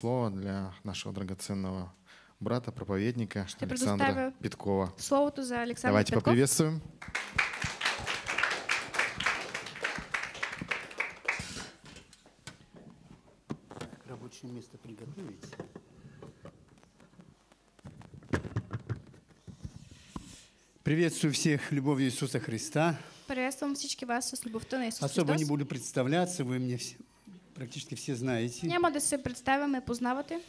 слово для нашего драгоценного брата, проповедника Что Александра Питкова. Слово то за Александра Давайте Питков. поприветствуем. Рабочее место приготовить. Приветствую всех любовью Иисуса Христа. Приветствуем всех вас с любовью на Иисуса Особо Христос. не буду представляться, вы мне все, практически все знаете. Няма да се и познавате.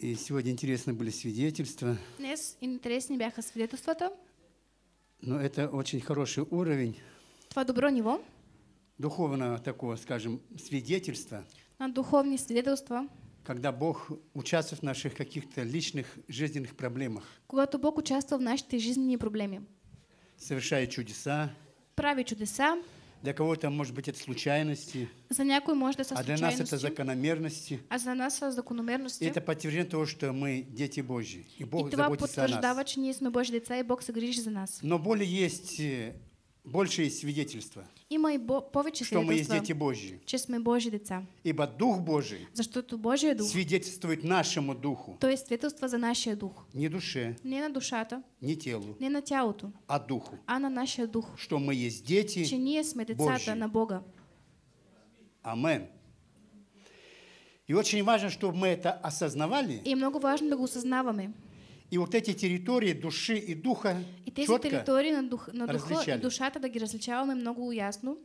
И сегодня интересны были свидетельства. Днес интересни бяха свидетелствата. Но это очень хороший уровень. Това добро ниво. Духовное такого, скажем, свидетельство. На духовные свидетельства. Когда Бог участвует в наших каких-то личных жизненных проблемах. Когато Бог участвовал в наших жизненных проблеме. Совершает чудеса. Прави чудеса. Для кого-то, может быть, это случайности. За некую може да са А для нас это закономерности. А за нас это закономерности. Это подтверждение того, что мы дети Божьи. И Бог и заботится о нас. И това потвърждава, че ние сме Божьи деца, и Бог се за нас. Но более есть э, больше есть свидетельство, и бо повече что мы есть дети Божьи. че сме Божи деца. Ибо Дух Божий За Защото Божия дух, свидетельствует нашему духу, То есть свидетельство за нашия дух. не душе, Не на душата, не телу, не на тялото, а духу, а на нашия дух, что мы есть че дети. ние сме децата Божии. на Бога. Амен. И очень важно, чтобы мы это осознавали, И много важно да го и вот эти территории души и духа И тези території на, дух, на духо, различали. душата да ги различаваме ясно.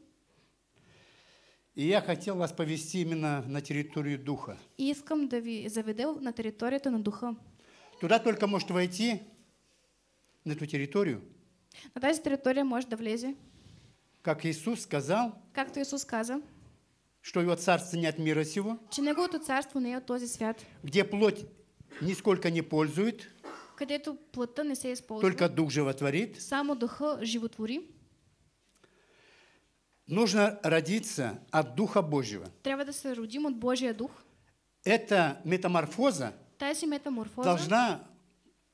И я хотел вас повести именно на территорию духа. И искам да ви заведа на территорията на духа. Туда только может войти, на эту территорию. На тази территория может да влезе. Как Иисус сказал. Как то Иисус сказал, Что его царство не от мира сего. Че неговото царство не е от този свят. Где плоть нисколько не пользует където плътта не се използва. Только дух животворит. Само духа животвори. Нужно родиться от Духа Божьего. Трябва да се родим от Божия дух. Эта метаморфоза Тази метаморфоза должна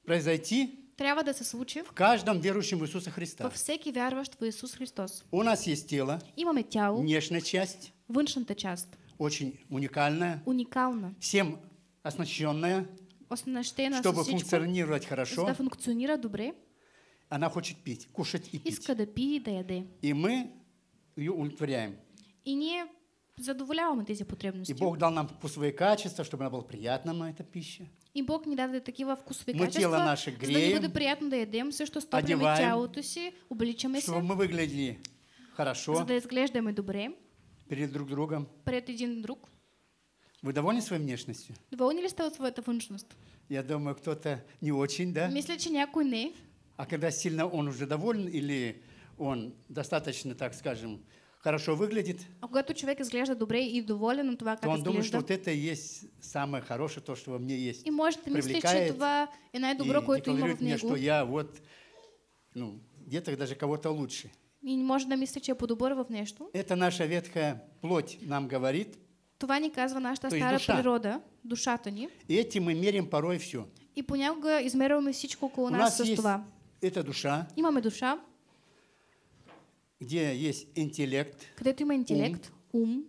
произойти трябва да се случи в каждом верующем в Иисуса Христа. Во всеки вярващ в Иисус Христос. У нас есть тело. Имаме тяло. Внешняя часть. Външната част. Очень уникальная. Уникална. Всем оснащенная чтобы функционировать хорошо, она хочет пить, кушать и пить. И И мы ее удовлетворяем. И не задоволяваме эти потребности. И Бог дал нам вкусовые качества, чтобы она была приятна на эта пища. И Бог ни даде такива вкусови мы качества, Мы тело наше греем, за да приятно да ядем, също стопляме одеваем, Чтобы мы выглядели хорошо. За да изглеждаме добре. Перед друг другом. Перед един друг. Вы довольны своей внешностью? Довольны ли что своя внешность? Я думаю, кто-то не очень, да? Мисля, че някой не. А когда сильно он уже доволен или он достаточно, так скажем, хорошо выглядит, а когда человек изглежда добре и доволен он това, как то он думает, что вот это и есть самое хорошее, то, что во мне есть. И может да мисли, че и е най-добро, което има в него. Мне, что я вот, ну, где-то даже кого-то лучше. И не может да мисли, че е по-добър Это наша ветхая плоть нам говорит, Това ни казва нашата То стара душа. природа, душата ни. И этим мы мерим порой все. И понякога измерваме всичко около У нас, нас с есть това. Эта душа. Имаме душа. Где есть интеллект. Където има интелект, ум, ум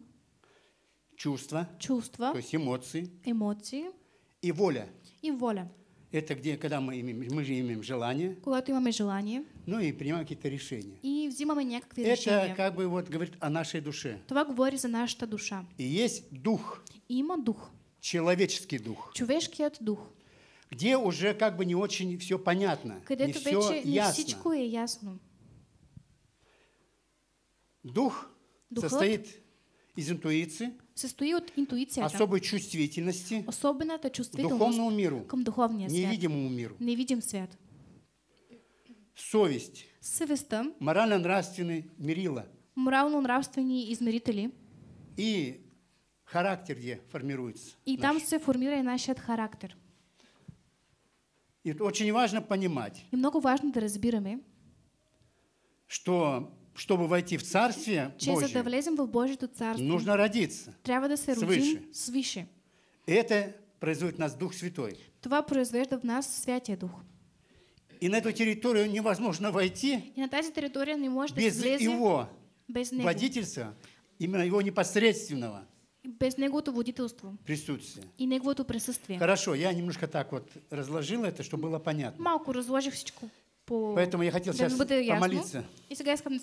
чувства. Чувства. То есть эмоции. Эмоции. И воля. И воля. Это где, когда мы имеем, мы же имеем желание. Когато имаме желание. Ну и принимаем какие-то решения. И взимаем некоторые это решения. Это как бы вот говорит о нашей душе. Това говори за нашата душа. И есть дух. И има дух. Человеческий дух. Човешкият дух. Где уже как бы не очень все понятно. Когда не все ясно. всичко е ясно. Дух Духът состоит из интуиции состоит от интуиции. Особой чувствительности. Особенно это чувствительность. Духовному миру. К духовному свет. Невидимому миру. Невидим свет. Совесть. Съвестта. Морально-нравственные мерила. Морально-нравственные измерители. И характер где формируется. И наш. там все формирует наш характер. И это очень важно понимать. И много важно да разбираем, что чтобы войти в Царствие Че Божие, да влезем в Божието царство, нужно родиться да се свыше. свыше. Это производит в нас Дух Святой. Това произвежда в нас Святия Дух. И на эту территорию невозможно войти и на тази территория не може без влезе, его без него. водительства, именно его непосредственного без неговото водителство. Присутствие. И неговото присутствие. Хорошо, я немножко так вот разложил это, чтобы было понятно. Малко разложи всичко Поэтому я хотел сейчас помолиться. И сега искам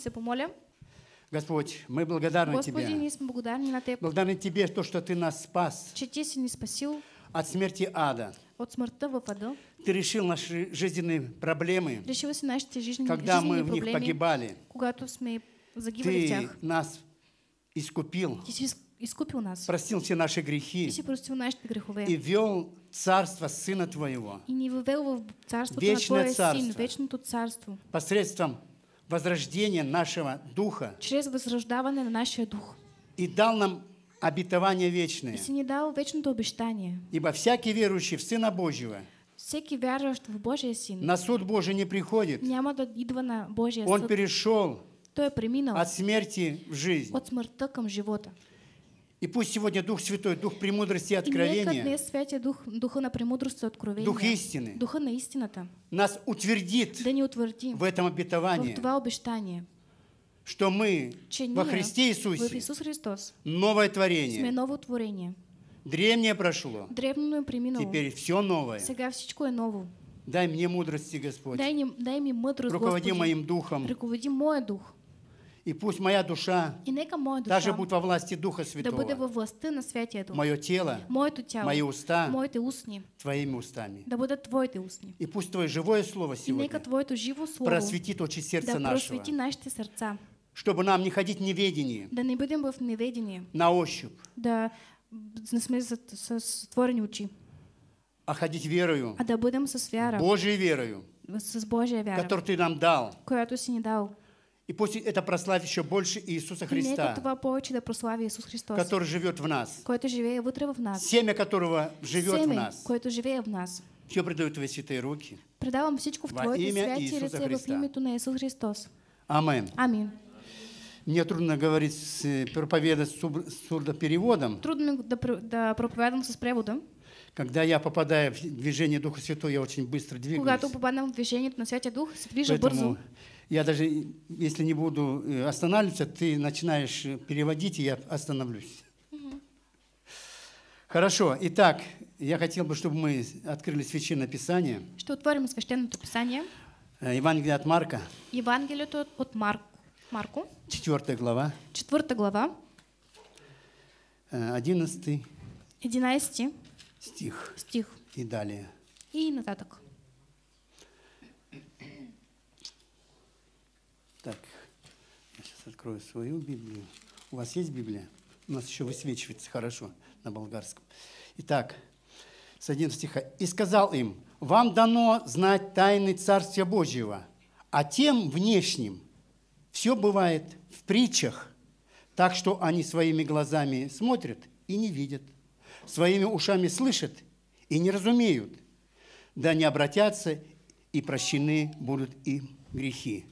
Господь, мы благодарны Господи, Тебе. Ние сме на Теб. Благодарны Тебе, то, что Ты нас спас. Че Ти си ни спасил. От смерти ада. От смерти в аду. Ты решил наши жизненные проблемы. Решил си нашите жизнени, когда мы в них погибали. Когато сме загивали Ты в тях. нас искупил. Ти искупил нас. Простил все наши грехи. И, простил наши грехове. и вел царство Сына Твоего. И не вывел в царство Вечное на царство. Син, вечному царство. Посредством возрождения нашего духа. Через возрождаване на нашего дух. И дал нам обетование вечное. И не дал вечното обещание. Ибо всякий верующий в Сына Божьего Всеки вярващ в Божия Син. На суд Божий не приходит. Няма да идва на Божия Он суд. перешел То я преминал от смерти в жизнь. От смъртта към живота. И пусть сегодня Дух Святой, Дух премудрости и откровения, и днес дух, духа на премудрость откровения, Дух истины, духа на истината, нас утвердит да не утверди, в этом обетовании, в това обещание, что мы че во Христе Иисусе, в Иисус Христос, новое творение, сме творение. Древнее прошло, Древнее преминуло, теперь все новое. Сега ново. Дай мне мудрости, Господь. Дай, не, дай мне мудрость, Руководи Господи. моим духом. Руководи мой дух. И пусть моя душа, и моя душа даже будет во власти Духа Святого, да во власти на святия мое тело, моето тяло, мои уста, моите устни, твоими устами, да будут твоите устни. И пусть Твое живое слово сегодня и нека твоето слово, просветит очи сердца да нашего, просвети наши сердца, чтобы нам не ходить в неведении, да не будем в неведении, на ощупь, да сме сотворени очи, а ходить верою, а да будем со вярою, Божьей верою, с Божьей верою, которую Ты нам дал, которую Ты не дал, и пусть это прославит еще больше Иисуса Христа, Иисус Христос, который живет в нас, живет, в нас семя которого живет семя, в нас, живет в нас. Все предаю Твои святые руки. Предавам всичко в Твои имя Иисуса Христа. името на Иисус Христос. Амин. Амин. Мне трудно говорить, э, проповедовать с сурдопереводом. Трудно да, да проповедовать с преводом. Когда я попадаю в движение Духа Святого, я очень быстро двигаюсь. Когда попадаю в движение на Святия Дух, движу быстро я даже, если не буду э, останавливаться, ты начинаешь э, переводить, и я остановлюсь. Угу. Хорошо. Итак, я хотел бы, чтобы мы открыли Священное Писание. Что отворим Священное Писание? Э, Евангелие от Марка. Евангелие от Марка. Марку. Четвертая глава. Четвертая глава. Одиннадцатый. Одиннадцатый. Стих. Стих. И далее. И на нататок. Так, я сейчас открою свою Библию. У вас есть Библия? У нас еще высвечивается хорошо на болгарском. Итак, с 11 стиха. «И сказал им, вам дано знать тайны Царствия Божьего, а тем внешним все бывает в притчах, так что они своими глазами смотрят и не видят, своими ушами слышат и не разумеют, да не обратятся и прощены будут им грехи».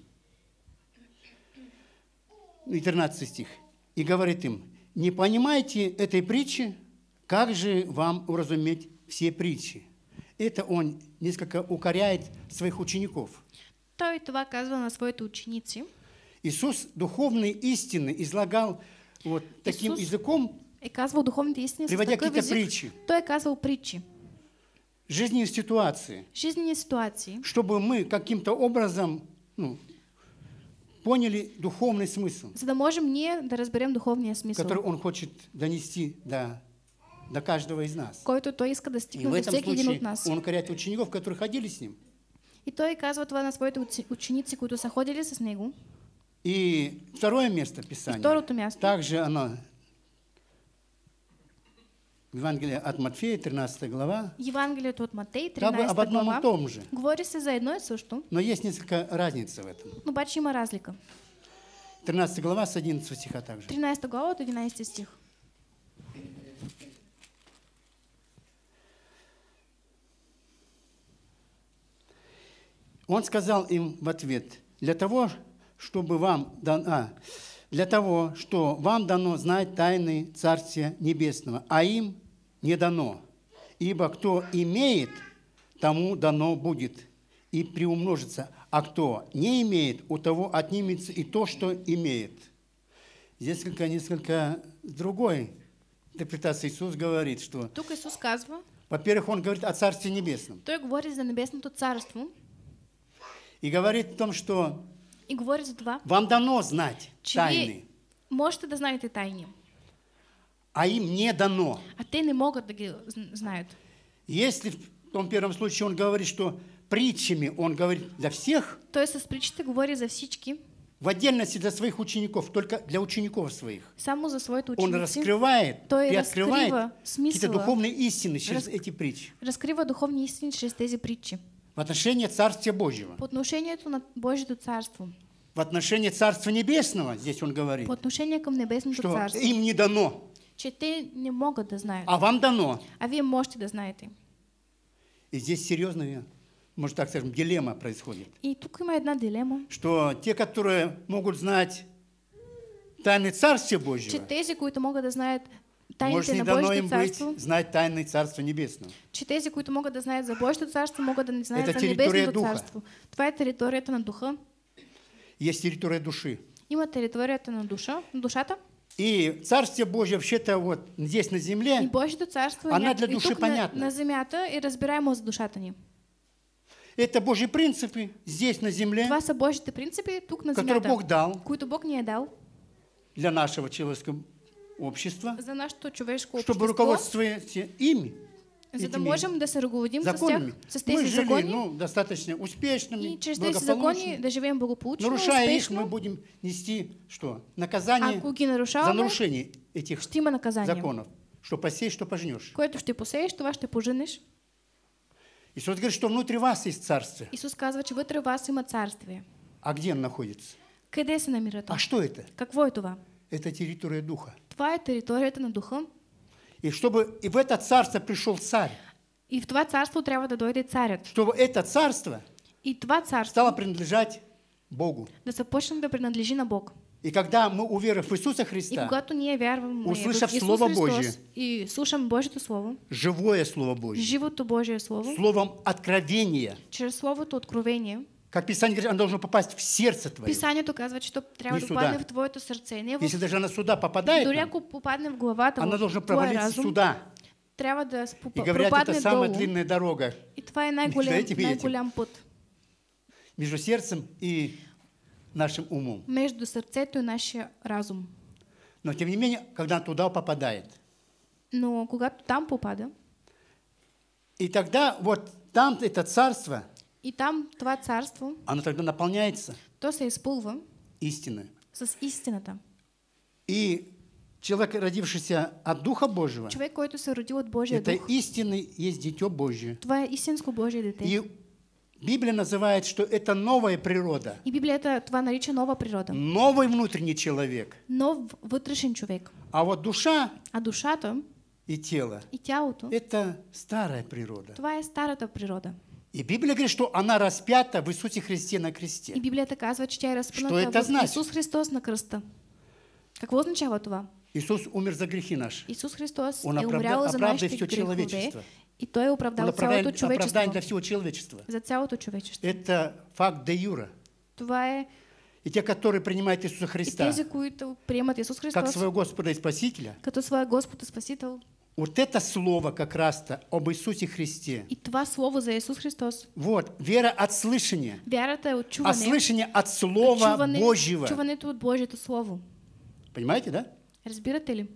Ну, и 13 стих, и говорит им, «Не понимаете этой притчи, как же вам уразуметь все притчи?» Это он несколько укоряет своих учеников. То это казва на своите ученици. Иисус духовные истины излагал вот таким Иисус языком, е казвал духовные истины, приводя какие-то притчи. То е казвал притчи. Жизненные ситуации. Жизненные ситуации. Чтобы мы каким-то образом ну, поняли духовный смысл. За можем не да разберем духовный смысл. Который он хочет донести до до каждого из нас. Който той иска да стигне до всеки един нас. Он коряет учеников, которые ходили с ним. И то казва това на своите ученици, които са ходили с И второе место Писания. И второто място. Также оно Евангелие от Матфея, 13 глава. Евангелие от Матфея, 13 глава. об одном и том же. Говорится за одно и то же. Но есть несколько разниц в этом. Ну, почему разлика? 13 глава с 11 стиха также. 13 глава от 11 стих. Он сказал им в ответ, для того, чтобы вам дана для того, что вам дано знать тайны Царствия Небесного, а им не дано. Ибо кто имеет, тому дано будет и приумножится, а кто не имеет, у того отнимется и то, что имеет. Здесь несколько, несколько другой интерпретации Иисус говорит, что... Тук Иисус казва... Во-первых, Он говорит о Царстве Небесном. Той говорит за Небесное Царство. И говорит о том, что и говорить за това. Вам дано знать Чи тайны. Можете да знаете тайни. А им не дано. А те не могут знают. Если в том первом случае он говорит, что притчами он говорит для всех. То есть с притчей говорит за всички. В отдельности для своих учеников, только для учеников своих. Саму за свой ученик Он раскрывает то и, и открывает какие-то духовные истины через эти притчи. Раскрыва духовные истины через эти притчи в отношении Царствия Божьего. По отношению к Божьему Царству. В отношении Царства Небесного, здесь он говорит. По отношению к Небесному что Царству. им не дано. Че те не могут да знаят. А вам дано. А вы можете да знаете. И здесь серьезная, может так скажем, дилемма происходит. И тут има одна дилемма. Что те, которые могут знать тайны Царствия Божьего. Че тези, които могат да знаят Тайните Может, не дано им царство, быть, знать тайны Царства Небесного. Че тези, които могат да знаят за Божието царство, могат да не знаят Это за Небесното духа. царство. Това е територията на духа. Есть территория души. Има територията на душа, на душата. И Царствие Божье вообще-то вот здесь на земле, и Божье царство, она для души понятна. На, на земята и разбираемо за душата ни. Это Божьи принципы здесь на земле, Два са Божьите принципи тук на земле. которые Бог дал, които Бог не е дал для нашего человеческого общества, за наш то общество, чтобы руководствоваться ими, за да можем да се руководим законами. с, тях, с мы жили закони, ну, достаточно успешными, и через тези закони да живем благополучно, Нарушая успешно, их, мы будем нести что? Наказание а за нарушение этих законов. Что посеешь, что пожнешь. кое Което ще посеешь, что това ще поженишь. Иисус говорит, что внутри вас есть царство. Иисус сказал, что внутри вас има царствие. А где он находится? Къде се намира то? А что это? Какво е това? Это территория духа. Това е это на духом И чтобы и в это царство пришел царь. И в твое царство трябва да дойде Чтобы это царство и твое царство стало принадлежать Богу. Да започне да принадлежи на Бог. И когда мы, уверовав в Иисуса Христа, и когато не вярваме, услышав Иисус Слово Христос, Божие, и слушаем Божье Слово, живое Слово Божие, живото Божье Слово, словом откровения, через слово то откровение, как Писание говорит, она должна попасть в сердце твое. Писание указывает, что треба попасть в твоето сердце. Не в... Если даже она сюда попадает, Дори ако в глава, то она должна провалиться разум, сюда. Трябва да попадне И говорят, это самая долу. длинная дорога. И твоя наиголям, наиголям путь. Между сердцем и нашим умом. Между сердцем и нашим разумом. Но тем не менее, когда туда попадает. Но когда там попадает? И тогда вот там это царство – и там твое царство, оно тогда наполняется то се изпълва истины. с истината. И человек, родившийся от Духа Божьего, человек, който се родил от Божия это Дух, истинный есть дитё Божье. Твое е Божье дитя. И Библия называет, что это новая природа. И Библия это това наличие новая природа. Новый внутренний человек. Нов внутренний человек. А вот душа а душа то? и тело и тялото, это старая природа. Твоя старая старата природа. И Библия говорит, что она распята в Иисусе Христе на кресте. И Библия доказывает, что я распята что это значит? Иисус Христос на кресте. Как означает это? Иисус умер за грехи наши. Иисус Христос Он умрял за наши все человечество. И Той оправдал цялото человечество. Оправдание для всего человечества. За цялото человечество. Это факт де юра. Това и те, которые принимают Иисуса Христа, и тези, които приемат Иисус Христос, как своего Господа и Спасителя, като своего Господа и Спасител, вот это слово как раз-то об Иисусе Христе. И това слово за Иисус Христос. Вот, вера от слышания. Вера это от чуване. А слышание от Слова чуване, Божьего. вот Божье Божието Слово. Понимаете, да? Разбирате ли?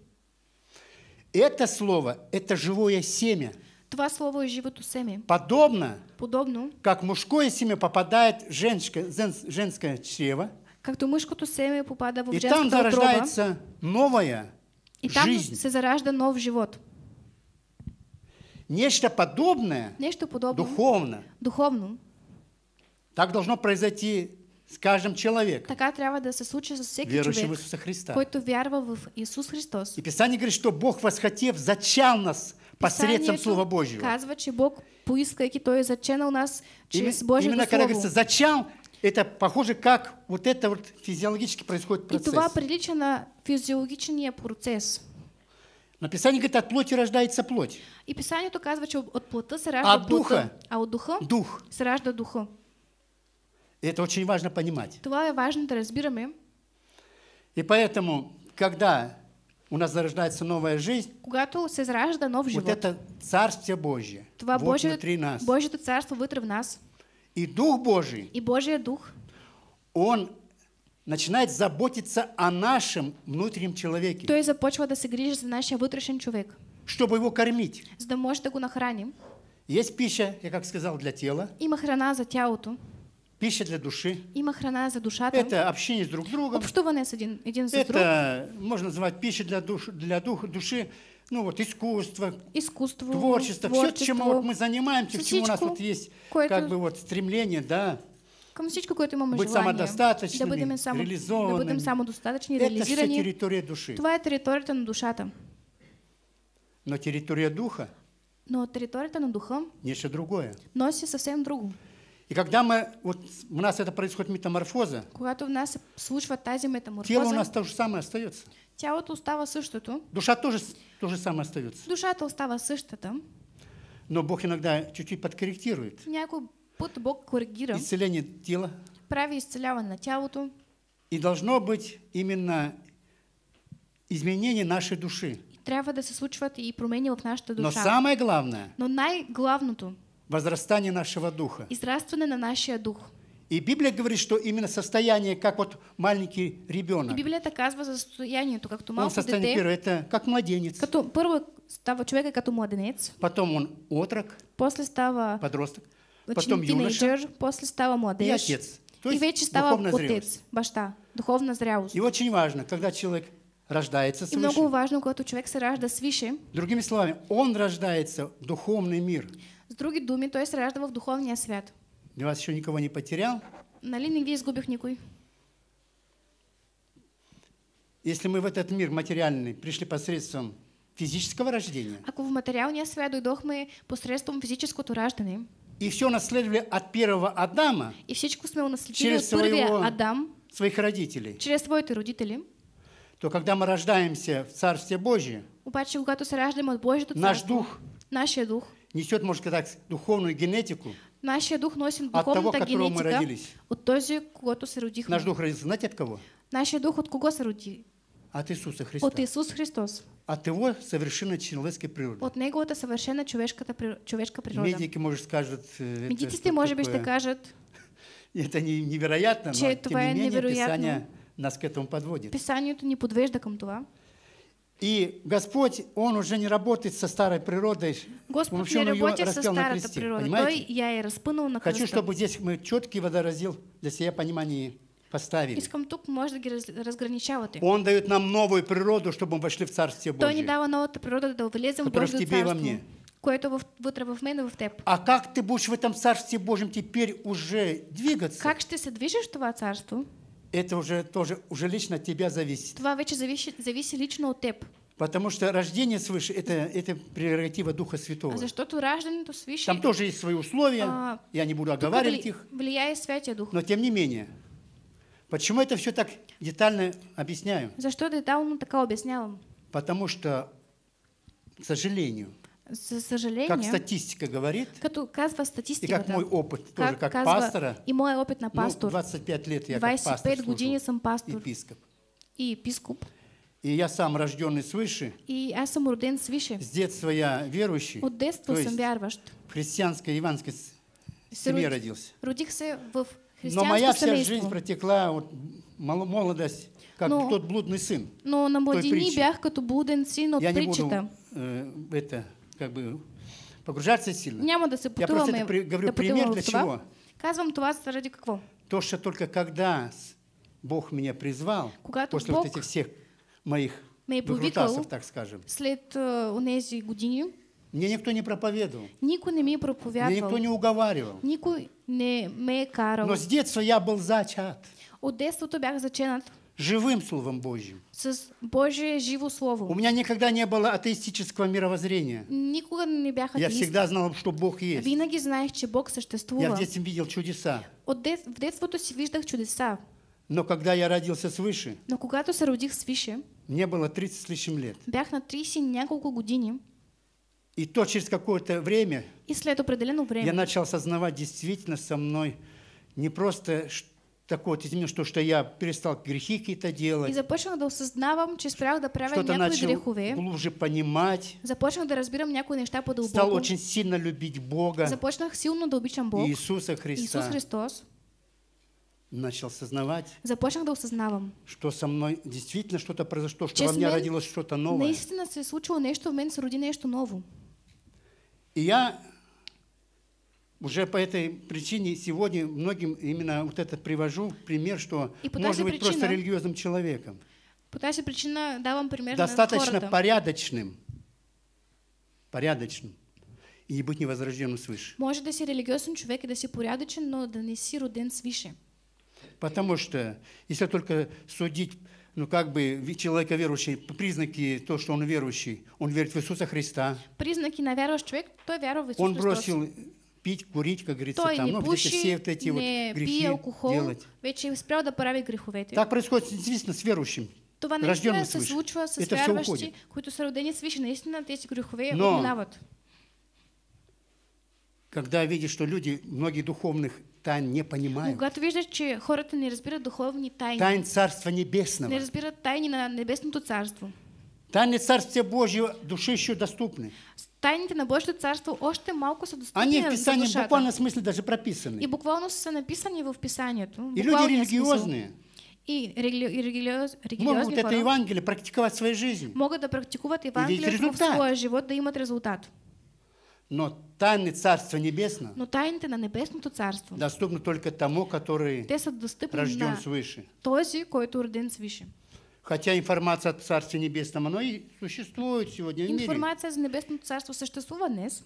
Это слово, это живое семя. Това слово е живото семе. Подобно, Подобно как мужское семя попадает в женское, женское чрево, както мъжкото семе попада в женската чрево. и там зарождается новая и там жизнь. се заражда нов живот. Нечто подобное, Нечто подобное духовно, духовно так должно произойти с каждым человеком, така трябва да се случи с всеки верующим човек, в Иисуса Христа. който вярва в Иисус Христос. И Писание говорит, что Бог восхотев зачал нас посредством Слова Божьего. казва, че Бог поискайки Той заченал нас через Божье Слово. Именно когда говорится «зачал», это похоже, как вот это вот физиологически происходит процесс. И това прилича на физиологичния процесс. Но Писание говорит, от плоти рождается плоть. И Писание указывает, что от плота сражда от духа. А от духа? Дух. Сражда духа. Это очень важно понимать. Это важно, да разбираем. Эм. И поэтому, когда у нас зарождается новая жизнь, Когато се заражда нов живот, вот это Царствие Божие. това вот Божие, внутри нас. Божието царство внутри в нас. И Дух Божий. И Божий Дух. Он начинает заботиться о нашем внутреннем человеке. То Той започва да се грижи за нашим внутренним човек. Чтобы его кормить. За да може да нахраним. Есть пища, я как сказал, для тела. Има храна за тялото. Пища для души. Има храна за душата. Это общение с друг другом. Общуване с один, един с друг. Это можно назвать пища для, душ, для дух, души. Ну вот искусство, искусство творчество, творчество, все, чем вот мы занимаемся, Сосичку, чему у нас вот есть, как бы вот стремление, да. Ко носить какое-то имаме быть желание. да будем само, реализованными. Да будем самодостаточны, Это все территория души. Това е територията на душата. Но территория духа но территория на духа нечто другое. Носит совсем другую. И когда мы, вот у нас это происходит метаморфоза, когда у нас случва тази метаморфоза, тело у нас то же самое остается. Тялото остава същото. Душа тоже то же самое остается. Душа Душата остава същата. Но Бог иногда чуть-чуть подкорректирует. Някой Пут Бог коррегира. Исцеление тела. Прави исцелява на тялото. И должно быть именно изменение нашей души. И Трябва да се случват и промени в нашата душа. Но самое главное. Но най-главното. Возрастание нашего духа. Израстване на нашия дух. И Библия говорит, что именно состояние, как вот маленький ребенок. И Библия доказывает состояние, то как то малко Он состояние дете, первое, это как младенец. Като, первое става человека, как младенец. Потом он отрок. После става подросток потом юноша. после стала молодежь. И отец. То и вече стала отец, башта, духовна зрелость. И очень важно, когда человек рождается свыше. И много важно, когда человек се ражда свыше. Другими словами, он рождается в духовный мир. С другими думи, то есть ражда в духовный свят. Я вас еще никого не потерял? Нали нигде изгубих никой. Если мы в этот мир материальный пришли посредством физического рождения. А Ако в материальния свят мы посредством физического рождения и все наследовали от первого Адама. И всичко сме унаследили от своего Адам. Своих родителей. Через своите родителей. То когда мы рождаемся в Царстве Божьем. Обаче, когато се раждаме от Божието Наш дух. Нашия дух. Несет, может сказать, так, духовную генетику. Нашия дух носим духовната от того, от генетика. Мы родились. От този, когато се родихме. Наш дух родился, знаете от кого? Нашия дух от кого се роди? От Иисуса Христа. От Иисуса Христос от а его совершенно человеческая природа. От него это совершенно человеческая природа. Медики, может, скажут... Э, Медицисты, может быть, скажут... Это не, невероятно, но тем не менее Писание нас к этому подводит. Писание это не подвежда към това. И Господь, Он уже не работает со старой природой. Господь в общем, не работает со старой природой. Понимаете? Той я и распынул на Хочу, чтобы здесь мы четкий водоразил для себя понимание поставили. Искамтук можна розграничувати. Он дает нам новую природу, чтобы мы вошли в Царствие Божье. То не дава нову природу, да влезем в Божье тебе царство. мне. Което вытравил в меня в теб. А как ты будешь в этом Царстве Божьем теперь уже двигаться? Как ты се движешь в твое царство? Это уже тоже уже лично от тебя зависит. Твоя вече зависит, зависит лично от теб. Потому что рождение свыше это, это прерогатива Духа Святого. А за что ты рожден, то свыше? Там тоже есть свои условия, а, я не буду оговаривать их. Влияет Святия Дух. Но тем не менее. Почему это все так детально объясняю? За что детально так объяснял? Потому что, к сожалению, к сожалению, как статистика говорит, казва статистика, и как мой опыт тоже как, как пастора, и мой опыт на пастор, ну, 25 лет я как пастор, служу, пастор епископ. И епископ. И я сам рожденный свыше. И я сам роден свыше. С детства я верующий. От детства сам верующий. В христианской иванской семье родился. Родился в но моя вся жизнь протекла, вот, молодость, как но, ну, тот блудный сын. Но ну, на младині бягка то блуден сын от Я притчета. не буду э, это, как бы, погружаться сильно. Няма да се Я просто это при, говорю да пример для чего. Казвам това ради какво? То, что только когда Бог меня призвал, Когато после Бог вот этих всех моих ме так скажем, след uh, э, унези години, мне никто не проповедовал. Никой не ми проповедовал. Мне никто не уговаривал. Никой не ме карал. Но с детства я был зачат. От детството бях заченат. Живым Словом Божьим. С Божие живо Слово. У меня никогда не было атеистического мировоззрения. Никогда не бях атеист. Я всегда знал, что Бог есть. Винаги знаешь, что Бог существует. Я в детстве видел чудеса. От дет... В детството си виждах чудеса. Но когда я родился свыше, Но когато се родих свыше. мне было 30 с лишним лет. Бях на 30 няколко години. И то через какое-то время и я начал осознавать действительно со мной не просто такое вот изменилось, что, что я перестал грехи какие-то делать. И започнах да осознавам, че спрях да правя что-то начал глубже понимать. Започнах да разбирам некую нечто по-дълбоко. Стал очень сильно любить Бога. Започнах силно да обичам Бога. Иисуса Христа. Иисус Христос. Начал осознавать. Започнах да осознавам. Что со мной действительно что-то произошло, что во мне родилось что-то новое. Наистина се случилось нечто в мен, се роди нещо ново. И я уже по этой причине сегодня многим именно вот это привожу пример, что и можно быть причина, просто религиозным человеком. Пытайся причина, да, вам пример. Достаточно города. порядочным. Порядочным. И не быть невозрожденным свыше. Может да си религиозным человек и да си порядочен, но да не си роден свыше. Потому что если только судить ну как бы человека верующий, признаки, то, что он верующий, он верит в Иисуса Христа. Признаки на верующий человек, то веру в Иисуса Он бросил пить, курить, как говорится, Той там, ну, пуши, все вот эти вот грехи алкохол, делать. Вече спрял да прави греховете. Так происходит действительно с верующим. Това наистина се случва с вярващи, които са родени свише. Наистина тези грехове Но... отминават когда видишь, что люди, многие духовных тайн не понимают. Когато виждаш, че хората не разбирают духовные тайны. Тайн Царства Небесного. Не разбирают тайны на Небесното Царство. Тайны царства Божьего души еще доступны. Тайните на Божието Царство още малко са достъпни Они а в Писании в буквалном смысле даже прописаны. И буквално са написани в Писании. И люди религиозные. Смисъл. И религиоз, могут это Евангелие практиковать в своей жизни. Могут да практиковать Евангелие в своя живот, да имат результат. Но тайны Царства Небесного Но тайните на небесното царство доступны только тому, который те са достъпни рожден на свыше. този, който е роден свыше. Хотя информация о Царстве Небесном, оно и существует сегодня в мире. Информация за небесното царство съществува днес.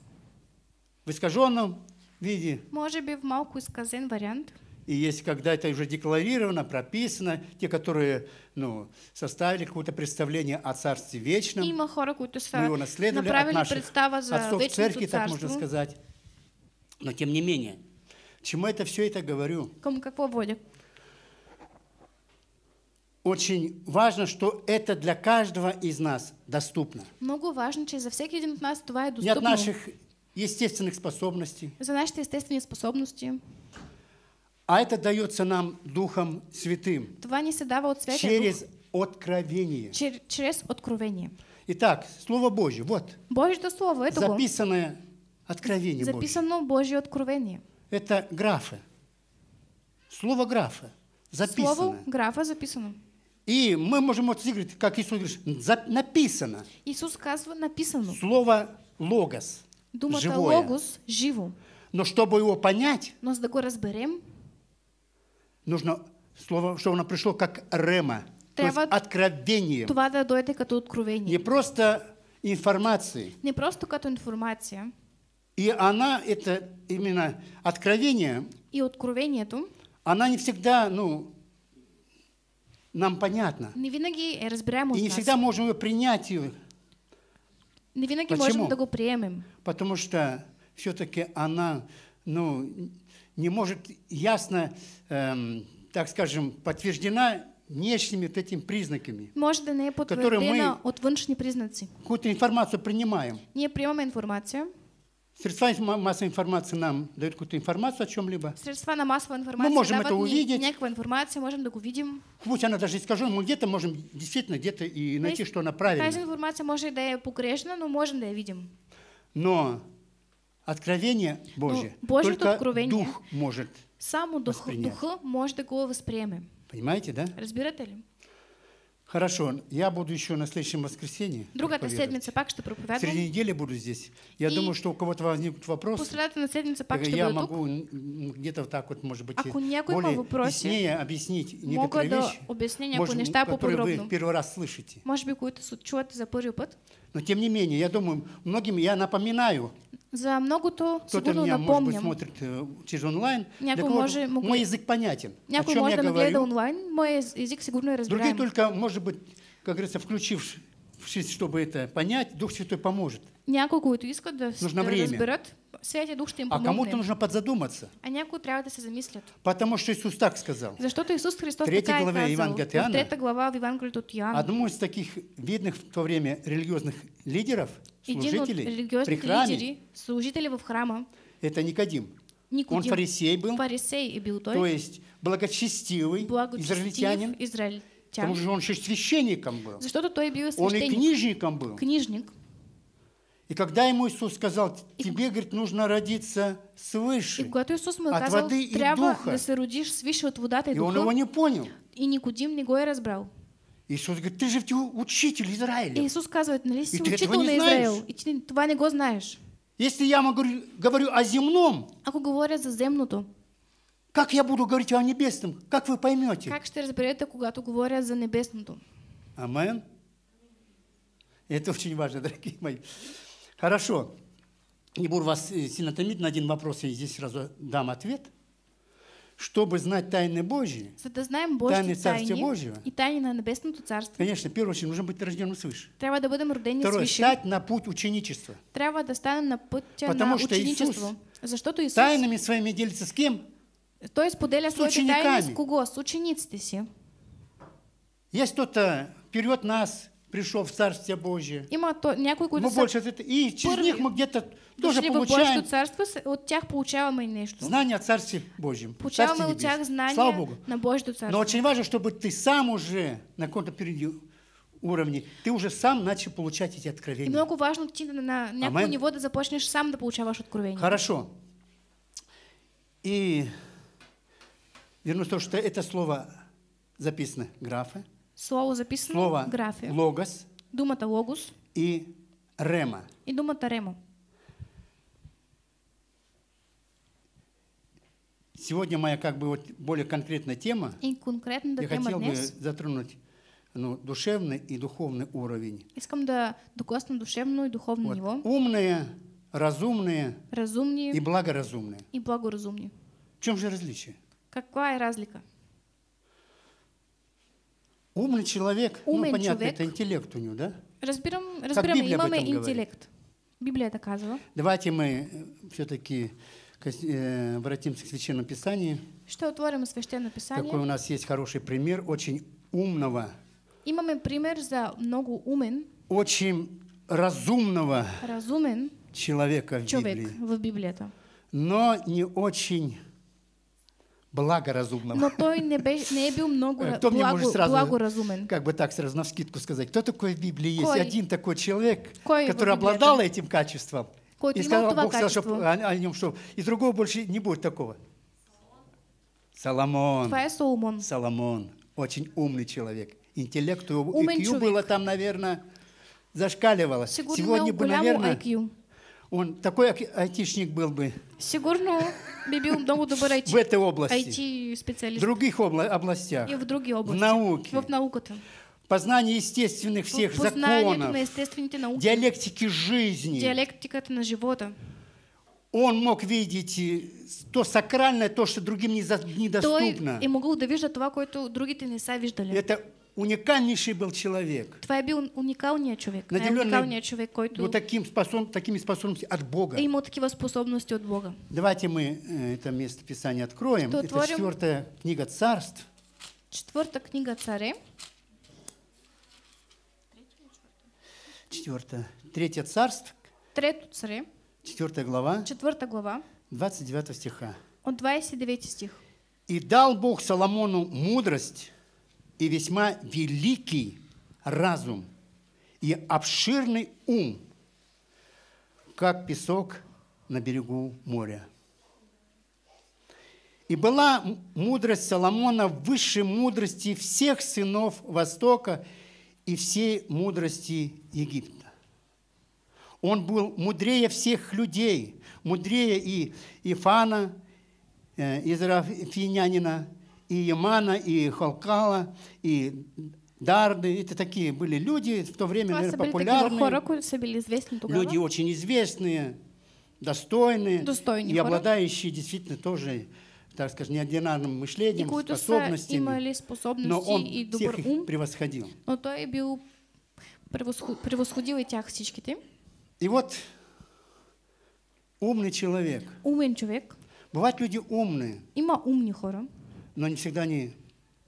В искаженном виде. Может быть, в малку изказен вариант. И есть, когда это уже декларировано, прописано, те, которые ну, составили какое-то представление о Царстве Вечном, Има хора, са мы его наследовали от наших отцов церкви, так можно сказать. Но тем не менее, чему это все это говорю? Кому как водя? Очень важно, что это для каждого из нас доступно. Много важно, че за всеки един от нас това доступно. Не от наших естественных способностей. За наши естественные способности а это дается нам Духом Святым. Через откровение. через откровение. Итак, Слово Божье, вот. Божье Слово, это Записанное откровение Записано Божье. Божье откровение. Это графы. Слово графа записано. Слово графа записано. И мы можем вот говорить, как Иисус говорит, написано. Иисус казва написано. Слово логос. Думата живое. логос живу? Но чтобы его понять, Но с го разберем, нужно слово, что оно пришло как рема, Трябва то есть откровение. Това да дойде като откровение. Не просто информации. Не просто като информация. И она, это именно откровение. И откровението. Она не всегда, ну, нам понятно, Не винаги е разбираемо И не всегда можем ее принять ее. Не винаги Почему? можем да го приемем. Потому что все-таки она, ну, не может ясно, эм, так скажем, подтверждена внешними вот этими признаками. Може да не е потвърдена от външни признаци. Какую-то информацию принимаем. Не приемаме информация. Средства массовой информации нам дают какую-то информацию о чем-либо. Средства на массовую информацию мы можем это увидеть. Некую информацию можем так увидим. Пусть она даже искажена, мы где-то можем действительно где-то и найти, Есть, что она правильная. Тази информация может да е погрешна, но можем да я видим. Но Откровение ну, Божье, Ну, Божие Только откровение. Дух может Само дух, духа может да го Понимаете, да? Разбирате ли? Хорошо, я буду еще на следующем воскресенье. Другата седмица пак что проповядвам. Среди недели буду здесь. Я и думаю, что у кого-то возникнут вопросы. Посредата на седмица пак ще Я могу где-то вот так вот, может быть, а Ако более въпроси, яснее объяснить некоторые да вещи, обясня может, неща которые вы первый раз слышите. Может быть, които то за първи път. Но тем не менее, я думаю, многим я напоминаю. За многото Кто-то сигурно меня, напомним. может быть, смотрит э, через онлайн. Някой кого може, могу... Мой язык понятен. Някой о чем може да говорю. онлайн, мой язык сигурно разбираем. Другие только, может быть, как говорится, включив чтобы это понять, Дух Святой поможет. Няколкото искат да, нужно время. разберат, Дух ще им А кому-то нужно подзадуматься. А някои трябва да се замислят. Потому что Иисус так сказал. что то Иисус Христос третья е глава Евангелия Иоанна, в трета глава в Евангелието от Иоанна. Одному из таких видных в то время религиозных лидеров, служителей при храме, лидери, служители в храма, это Никодим. Никодим. Он фарисей был. Фарисей и был той. То есть благочестивый, благочестивый израильтянин. Израиль Потому что он еще священником был. За що то той був священник? Він і книжником был. Книжник. И когда ему Иисус сказал, тебе, говорит, нужно родиться свыше, и когда Иисус ему от воды и духа, да се свыше от вода и, и духа, он его не понял. И Никодим ни го и разбрал. Иисус говорит, ты же учитель Израиля. И Иисус сказывает, нали «Ну, ты учител на Израил, и ты твоего не знаешь. Если я могу, говорю о земном, Ако говоря за то? Как я буду говорить о небесном? Как вы поймете? Как ты разберете, когда говорят за небесното? Амен. Это очень важно, дорогие мои. Хорошо. Не буду вас э, сильно томить на один вопрос, я здесь сразу дам ответ. Чтобы знать тайны Божьи, За да знаем Божьи тайны Царствия Божьего, и тайны на Небесното Царство, конечно, в первую очередь, нужно быть рожденным свыше. Трябва да будем родени Второе, стать на путь ученичества. Трябва да на путь Потому на что ученичество. Иисус За что Иисус тайнами своими делится с кем? Тоест поделя своите с учениками С учениците Есть кто-то вперед нас пришел в Царствие Божие. Има то, някой, мы са больше, и через них мы где-то тоже получаем. Царство, от тях получаваме нечто. Знание о Царстве Божьем. получаем мы от тях знания Слава Богу. на Божьето Царство. Но очень важно, чтобы ты сам уже на каком-то периоде уровне, ты уже сам начал получать эти откровения. И много важно ты на некую Амэн. ниво да започнешь сам да получаешь откровения. Хорошо. И Вернусь то, что это слово записано графы Слово записано слово графе. Логос. Думата логос. И рема. И думата ремо. Сегодня моя как бы вот более конкретная тема. И конкретная я хотел днес. бы затронуть ну, душевный и духовный уровень. Искам да докосна душевно и духовно вот. ниво. Умные, разумные, разумные и благоразумные. И благоразумные. В чем же различие? Какая разлика? Умный человек, ну, Умный ну понятно, человек. это интеллект у него, да? Разберем, разберем как имаме интеллект. Говорит. Библия доказывала. Давайте мы э, все-таки э, обратимся к Священному Писанию. Что отворим Священное Писание? Какой у нас есть хороший пример очень умного. Имаме пример за много умен. Очень разумного. Разумен. Человека в человек Библии. в Библии. Но не очень благоразумным. Но той не, беше, не е много э, Кто благо, мне может сразу, благоразумен. Как бы так сразу на скидку сказать, кто такой в Библии есть? Кой? Один такой человек, Кой который обладал этим качеством. Кой и сказал, Бог сказал, что, о, о нем что. И другого больше не будет такого. Соломон. Това Соломон. Соломон. Очень умный человек. Интеллект его Умен IQ човек. было там, наверное, зашкаливало. Сегодня, Сегодня бы, наверное, IQ. Он такой айтишник был бы. Сигурно ну, би бил много добър в этой области. Айти специалист. В других областях. И в другие области. В науке. В то. Познание естественных всех законов. на естественните науки. Диалектики жизни. Диалектика это на живота. Он мог видеть э, то сакральное, то, что другим не недоступно. И е могъл да вижда това, което другите не са Это уникальнейший был человек. Твой был уникальный человек. човек. А Наделенный уникалният човек, който... Вот таким способ, такими способностями от Бога. ему такива способности от Бога. Давайте мы э, это место Писания откроем. Что это четвертая книга царств. Четвертая книга царей. Четвертая. Третье царство. Третье царе. Четвертая глава. Четвертая глава. 29 стиха. От 29 стих. «И дал Бог Соломону мудрость, и весьма великий разум и обширный ум, как песок на берегу моря. И была мудрость Соломона выше мудрости всех сынов Востока и всей мудрости Египта. Он был мудрее всех людей, мудрее и Ифана, э, и Зарафинянина, и Ямана, и Халкала, и Дарды, это такие были люди в то время, наверное, популярные. Люди очень известные, достойные, достойные и обладающие действительно тоже, так скажем, неординарным мышлением, способностями. Но он и всех их ум, превосходил. Но то и был превосходил этих всех. И вот умный человек. Умный человек. Бывают люди умные. Има умни хора но не всегда они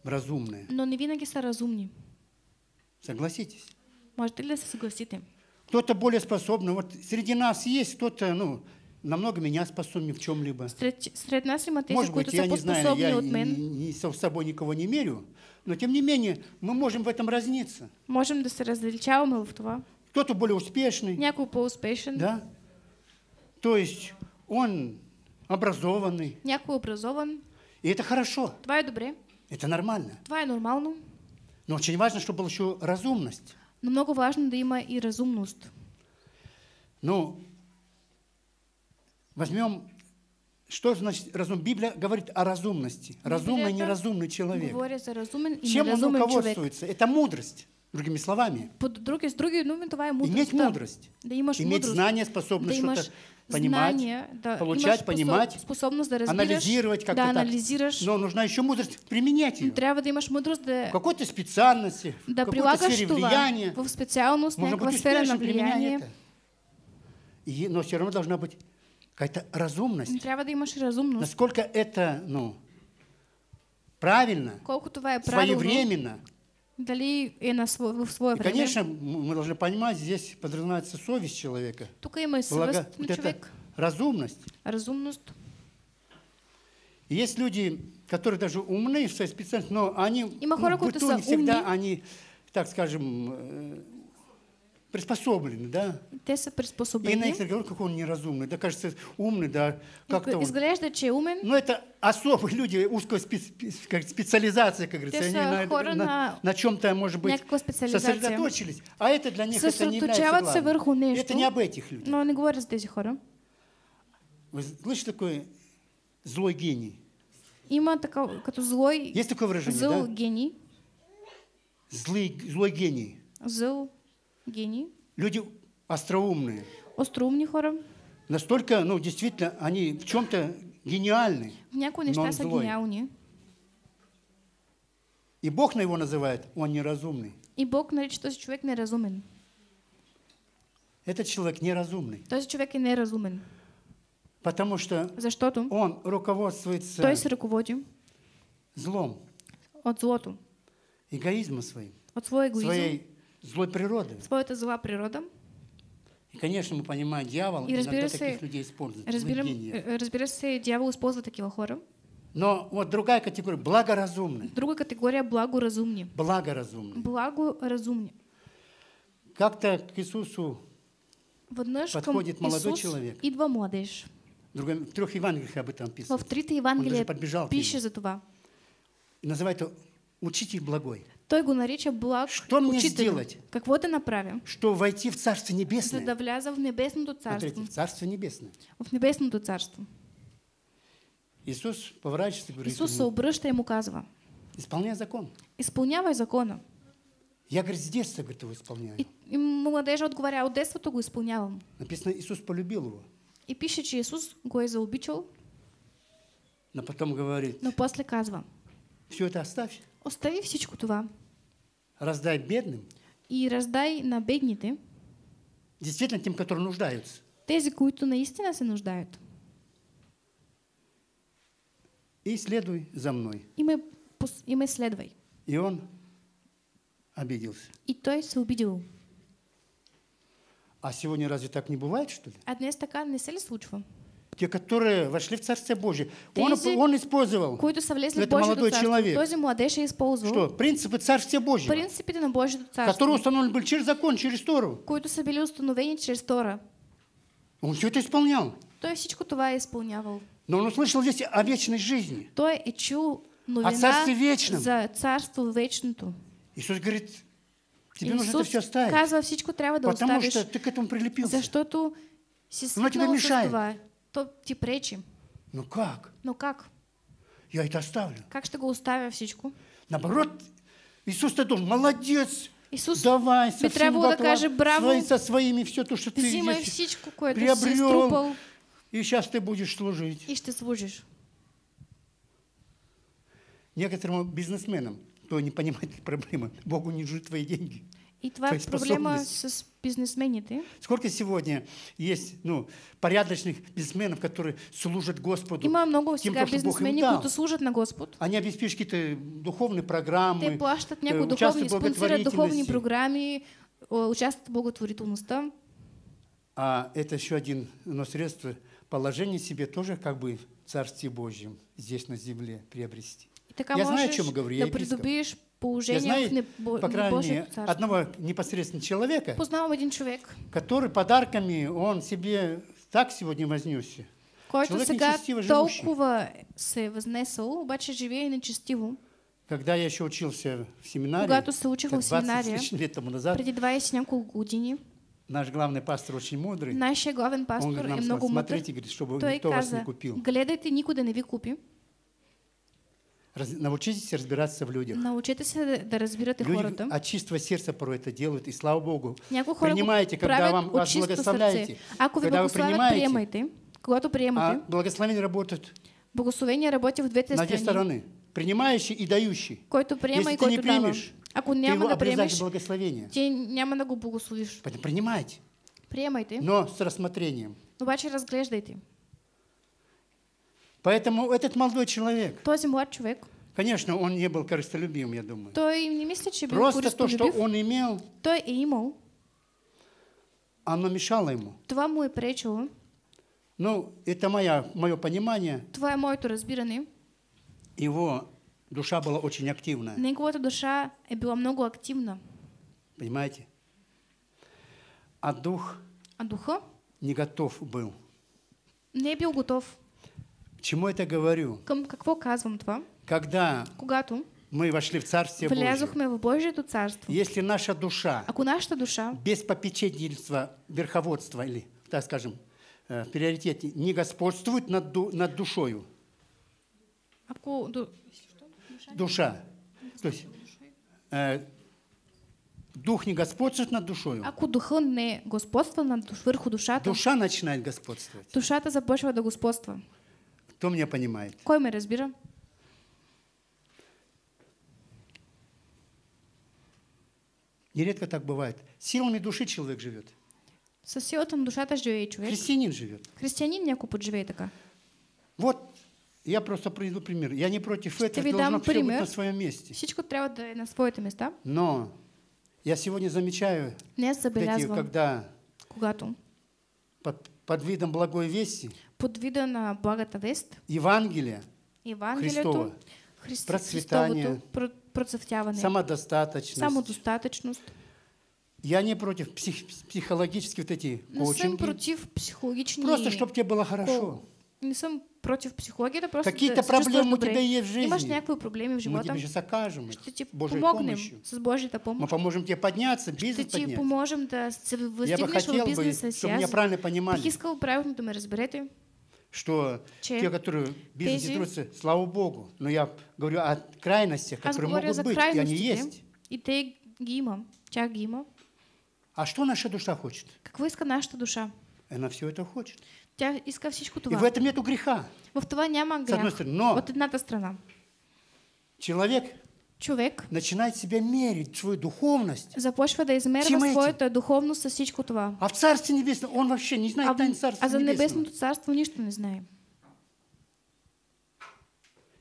разумные. Но не винаги са разумни. Согласитесь. Можете ли да се Кто-то более способный. Вот среди нас есть кто-то, ну, намного меня способнее в чем-либо. Среди нас има Может быть, я не знаю, я не, с собой никого не мерю, но тем не менее мы можем в этом разниться. Можем да се различаваме в това. Кто-то более успешный. Някой по-успешен. Да. То есть он образованный. Някой образован. И это хорошо. Твое е добре. Это нормально. Твое е нормално. Но очень важно, чтобы была еще разумность. Намного много важно да има и разумность. Ну, возьмем, что значит разум? Библия говорит о разумности. Разумный, неразумный человек. Говорит за разумен и Чем он руководствуется? Человек. Это мудрость. Другими словами. Под други, с другими, ну, това мудрость. Иметь мудрость. Да имаш иметь мудрост. знание, способность да что-то понимать, знания, да, получать, способ, понимать, способность да анализировать как-то да, анализируешь. так. Но нужна еще мудрость применять ее. Треба да имаш мудрость да, в какой-то специальности, да, в какой-то сфере влияния. В специальности, Может быть, успешно применяя это. И, но все равно должна быть какая-то разумность. Треба да имаш разумность. Насколько это, ну, правильно, Колко това своевременно, Дали и на свой, в свое и, время. конечно, мы должны понимать, здесь подразумевается совесть человека. Только и мы Блага... вот человек. разумность. Разумность. есть люди, которые даже умны в своей специальности, но они, ну, не всегда умны. они, так скажем, э, приспособлены, да? Те са приспособени. И некоторые говорят, как он неразумный, да, кажется, умный, да, как-то он. Изглежда, че умен. Но ну, это особые люди, узкая специ... специализация, как говорится. Те Они на, хора на, на, на чем-то, может быть, сосредоточились. А это для них это не является главным. это не об этих людях. Но они говорят за эти хора. Вы слышите такой злой гений? Има такова, като злой Есть такое выражение, зл да? гений. Злый, злой гений. Зл Гений. Люди остроумные. Остроумные хором. Настолько, ну, действительно, они в чем-то гениальны. Някои неща са гениални. И Бог на его называет, он неразумный. И Бог нарича този человек неразумен. Этот человек неразумный. Този человек и неразумен. Потому что За Защото он руководствуется То есть, руководи злом. От злоту. Эгоизмом своим. От своего эгоизма. Своей злой природы. Сбоит зла природа. И, конечно, мы понимаем, дьявол и иногда таких людей использует. Разберем, э, разберем, дьявол использует такого хора. Но вот другая категория – благоразумные. Другая категория – благоразумнее. Благоразумные. Благоразумнее. Как-то к Иисусу Водножком подходит молодой Иисус человек. И два молодежь. в трех Евангелиях об этом писано. В трите Евангелие Он подбежал пише за това. И называет его «учитель благой». Той гунарича была Что мне учителю, сделать? Какво да направя? Что войти в Царство Небесное? За да вляза в небесное Царство. Смотрите, в Царство Небесное. В небесное Царство. Иисус поворачивается и говорит Иисус ему, обръща ему казва. Исполняй закон. Исполнявай закона. Я, говорит, с детства говорит, его исполняю. И, и вот говоря, от «А, детства того исполнял. Написано, Иисус полюбил его. И пишет, что Иисус его е Но потом говорит. Но после казва. Все это оставь. Остави всичко това. Раздай бедным. И раздай на бедните. Действительно тем, которые нуждаются. Тези, които наистина се нуждают. И следуй за мной. И мы и мы следуй. И он обиделся. И той се обидел. А сегодня разве так не бывает, что ли? А днес така не се ли случва? те, которые вошли в Царствие Божие. Тези, он, он использовал, които это Божие молодой человек. Този младеж использовал. Что? Принципы Царствия Божьего. Принципы на Божье Царство. Которые установлены были через закон, через Тору. Които то били установлены через Тора. Он все это исполнял. То есть всичко това исполнявал. Но он услышал здесь о вечной жизни. То и чу о Царстве Вечном. За Царство Вечното. Иисус говорит, тебе Иисус нужно это все оставить. Казва, всичко трябва да Потому оставиш, что ты к этому прилепился. За что-то си свикнал с что ти пречи? Ну как? Ну как? Я это оставлю. Как что ты го уставил в Наоборот, Иисус ты думал, молодец, Иисус Давай, со Петрову докажи браво. Свои, со своими все то, что ты здесь всичку приобрел. И сейчас ты будешь служить. И ты служишь. Некоторым бизнесменам, кто не понимает проблемы, Богу не нужны твои деньги. И твоя проблема с бизнесмените. Сколько сегодня есть ну, порядочных бизнесменов, которые служат Господу? Има много тем, сега бизнесмени, които служат на Господ. Они обеспечивают какие-то духовные программы. Те плащат э, някои духовни, спонсорят духовни программи, участвуют в благотворительности. А это еще один но средство положение себе тоже как бы в Царстве Божьем здесь на земле приобрести. И така Я знаю, о чем говорю. Да я придобиеш по знаю, не, по крайней мере, одного непосредственно человека, Познавам один человек, который подарками он себе так сегодня вознесся. Който человек сега толкова се възнесъл, обаче живее и нечестиво. Когда я еще учился в семинаре, Когато се учих в семинария, назад, преди 20 няколко години, наш главный пастор очень мудрый. Нашия главен пастор он говорит, е много смотрите, Говорит, чтобы Той никто каза, вас не купил. Гледайте никуда не ви купи. Раз, научитесь разбираться в людях. Научитесь да разбирать Люди хорото. от чистого сердца про это делают, и слава Богу. Принимаете, когда вам вас благословляете. А когда вы принимаете, приемайте, когато приемате, а благословение работает. Благословение работает в две страны. На две стороны. Принимающий и дающий. Който приема Если и който не примешь, Ако няма да приемеш, благословение. ти няма да го благословиш. Поэтому принимайте. Приемайте. Но с рассмотрением. Ну, Обаче разглеждайте. Поэтому этот молодой человек, то зимар человек, конечно, он не был корыстолюбим, я думаю. То и не мислит, что Просто то, что он имел, то и имел, оно мешало ему. Това му е пречило. Ну, это моя, мое понимание. Твое е то разбиране. Его душа была очень активна. Неговата душа е била много активна. Понимаете? А дух а духа не готов был. Не был готов чему это говорю? Към какво казвам Когда Когато мы вошли в Царствие влязохме в Божието царство, если наша душа ако нашата душа без попечительства, верховодства или, так скажем, в э, приоритете не господствует над, ду, над душою, ако, ду, душа, Душа. то есть э, дух не господствует над душою. Ако духът не господства над душ, върху душата, душа начинает господствовать. Душата започва да господства. Кто меня понимает? Кой мы разбираем. Нередко так бывает. Силами души человек живет. Со силой душа тоже живет человек. Христианин живет. Христианин някой живет така. Вот я просто приведу пример. Я не против этого, это должно все пример. быть на своем месте. Всичко трябва да на своите места. Но я сегодня замечаю, Днес эти, когда Когато. Под, под видом благой вести, подвида на благата Евангелие. Христово, Христово. Христ... Процветание. Процъфтяване. Самодостаточность. Самодостаточност. Я не против псих, психологических вот этих коучинги. Не против психологичных. Просто, чтобы тебе было хорошо. Не сам против психологии это просто Какие-то проблемы у тебя есть в жизни. Ти маєш ніякої проблеми в Мы тебе сейчас окажем их Що типа Божьей помогнем помощью. з Божою Мы поможем тебе подняться, Що бизнес ти типа поднять. поможем да Я бы достигнеш свого хотел бы, бізнесу чтобы меня правильно понимали, Піхіскал правильно думаю розберете. что Че? те, которые в бизнесе Тези. слава Богу. Но я говорю о крайностях, а которые говоря могут быть, и они крайностите. есть. И те гима, чья гима. А что наша душа хочет? Как выска наша душа. Она все это хочет. Тя това. И в этом нету греха. В това няма грех. С одной стороны, но от едната страна. Человек Човек начинает себя мерить, свою духовность. Започва да измерва своята духовност с всичко това. А в Царстве Небесном он вообще не знает а, тайн Царства А за Небесното Царство нищо не знае.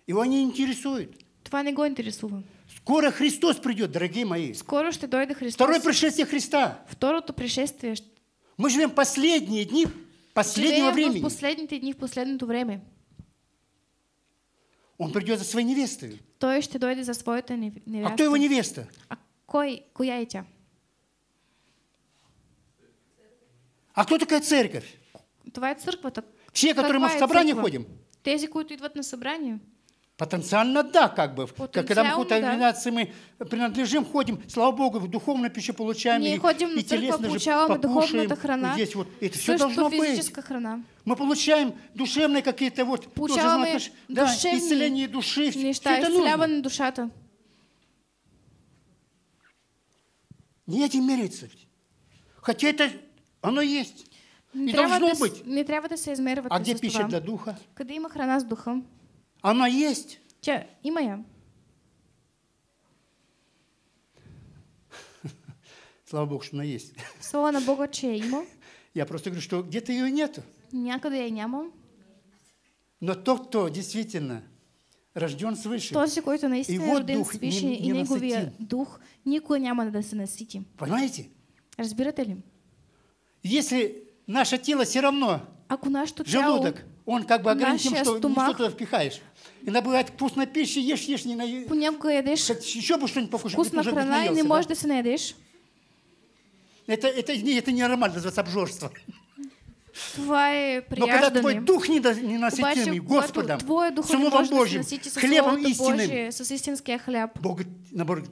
Его не интересует. Това не го интересува. Скоро Христос придет, дорогие мои. Скоро ще дойде Христос. Второе пришествие Христа. Второто пришествие. Мы живем последние дни последнего времени. в последните дни, в последното време. Он придет за своей невестой. Той ще дойде за своята невесту. А кто его невеста? А кой, коя А кто такая церковь? Твоя церковь это? Все, которые мы в собрание ходим. Тези, които идват на собрание? Потенциально да, как бы. Потенциал, когда мы какой-то организации да. мы принадлежим, ходим, слава Богу, духовно пищу получаем. Не и, ходим и телесно получаем, же покушаем. духовно это храна. Здесь вот это все, все должно быть. храна. Мы получаем душевные какие-то вот получаем тоже, знаешь, да, исцеление души. Не все это нужно. душа-то. Не этим мериться. Хотя это оно есть. Не и должно да, быть. Не треба да се измерват А где пища для духа? Когда има храна с духом? Она есть. Чья и моя. Слава Богу, что она есть. Слава на Бога, че има. Я просто говорю, что где-то ее нету. Някъде я нямам. Но тот, кто действительно рожден свыше. Този, който наистина е роден свише и неговия дух никога няма да се насити. Понимаете? Разбирате ли? Если наше тело все равно а желудок, он как бы ограничен, что, что туда впихаешь. Иногда бывает вкусно пища, ешь, ешь, не наешь. Еще бы что-нибудь покушать. А вкусно храна, не можешь, да се наедешь. Это, это, не, это не аромат называется обжорство. Твои Но когда твой дух не, не насытимый Господом, твое духо Словом Божьим, хлебом истинным, хлеб. Бог, наоборот,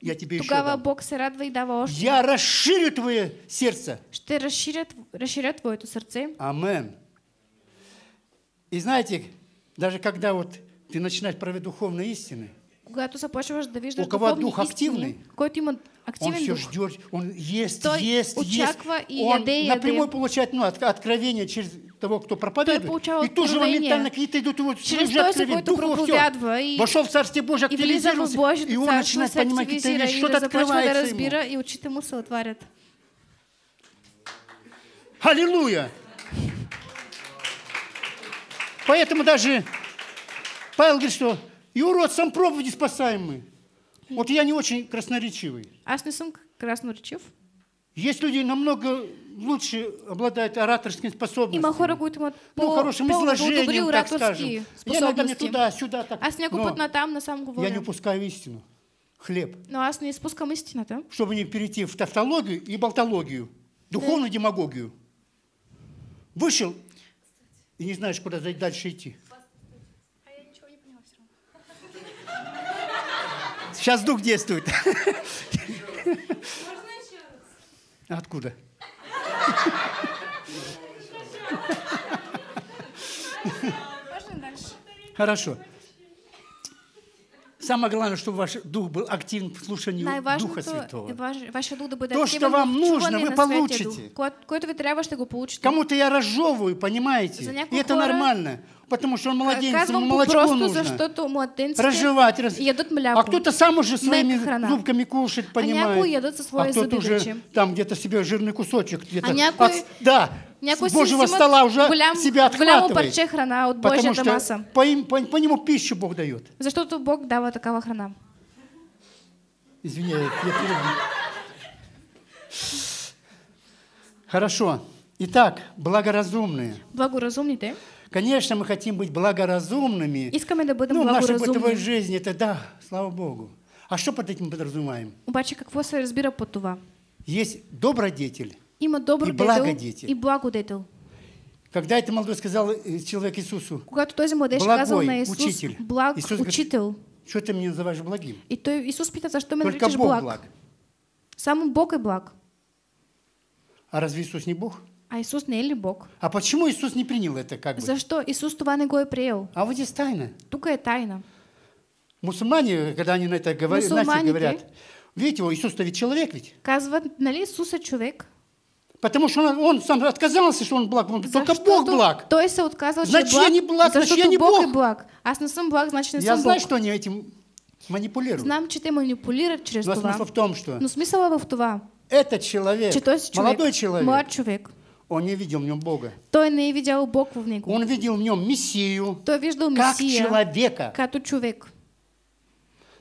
я тебе еще дам. Бог се радва и дава Я расширю твое сердце. Ще разширя, разширя твоето сердце. Амен. И знаете, даже когда вот ты начинаешь править духовные истины, когато започваш да виждаш У кого дух активный, който има активен он все дух, ждет, он есть, той есть. очаква И он яде, напрямую яде. получает ну, откровение через того, кто проповедует. И тут же моментально какие-то идут его через то, който проповядва. И... Вошел в Царствие Божие, активизировался, и, Божие, и он начинает понимать какие-то вещи, что-то открывается разбира, ему. И очите му се Аллилуйя! Поэтому даже Павел говорит, что и уродцам проповеди спасаем мы. Вот я не очень красноречивый. Аз красноречив. Есть люди намного лучше обладают ораторским способностями. И махора будет имат по, ну, хорошим по, изложением, по так скажем. Я иногда не туда, сюда, так. А някой път на там, на самом. говоря. Я не упускаю истину. Хлеб. Ну Но а аз не изпускам истината. Чтобы не перейти в тавтологию и болтологию. Духовную да. демагогию. Вышел и не знаешь, куда дальше идти. Сейчас дух действует. Откуда? Хорошо самое главное, чтобы ваш дух был активен к слушанию Духа Святого. То, что вам нужно, вы получите. получите. Кому-то я разжевываю, понимаете? И это нормально. Потому что он младенец, ему молочко нужно. Разжевать, Раз... А кто-то сам уже своими зубками кушает, понимает. А кто-то уже там где-то себе жирный кусочек. Где-то. Да, с Божьего стола уже гулям, себя отхватывает. потому что по, по, по нему пищу Бог дает. За что-то Бог дава такого храна. Извиняюсь, я перебью. Хорошо. Итак, благоразумные. Благоразумные, да? Конечно, мы хотим быть благоразумными. Искаме да будем ну, благоразумными. в нашей бытовой жизни, это да, слава Богу. А что под этим подразумеваем? Убачи, как вас разбира под това? Есть добродетель. Има добро и благодетель. И благодетел. Когда это молодой сказал э, человек Иисусу, когда тот младеж благой, казал на Иисус, учитель. благ Иисус учител. Что ты меня называешь благим? И то Иисус пита, за что мы наречешь благ? благ. Сам Бог и благ. А разве Иисус не Бог? А Иисус не ли Бог? А почему Иисус не принял это как бы? За что Иисус това не го приел? А вот здесь тайна. Только е тайна. Мусульмане, когда они на это говорят, Настя говорят, видите, Иисус-то ведь человек ведь. Казват, нали Иисус е человек. Потому что он, он сам отказался, что он благ. Он, за только Бог благ. То есть отказал, значит, благ, я не благ, значит, я не Бог. Бог. благ. А с сам благ, значит, не я сам Я знаю, что они этим манипулируют. Знам, что ты манипулируешь через Но това. смысл в том, что... Но смысл в това. Этот человек, че человек, молодой человек, млад человек, он не видел в нем Бога. Той не видел Бог в него. Он видел в нем Мессию. То видел как Мессия. Как человека. Като человек.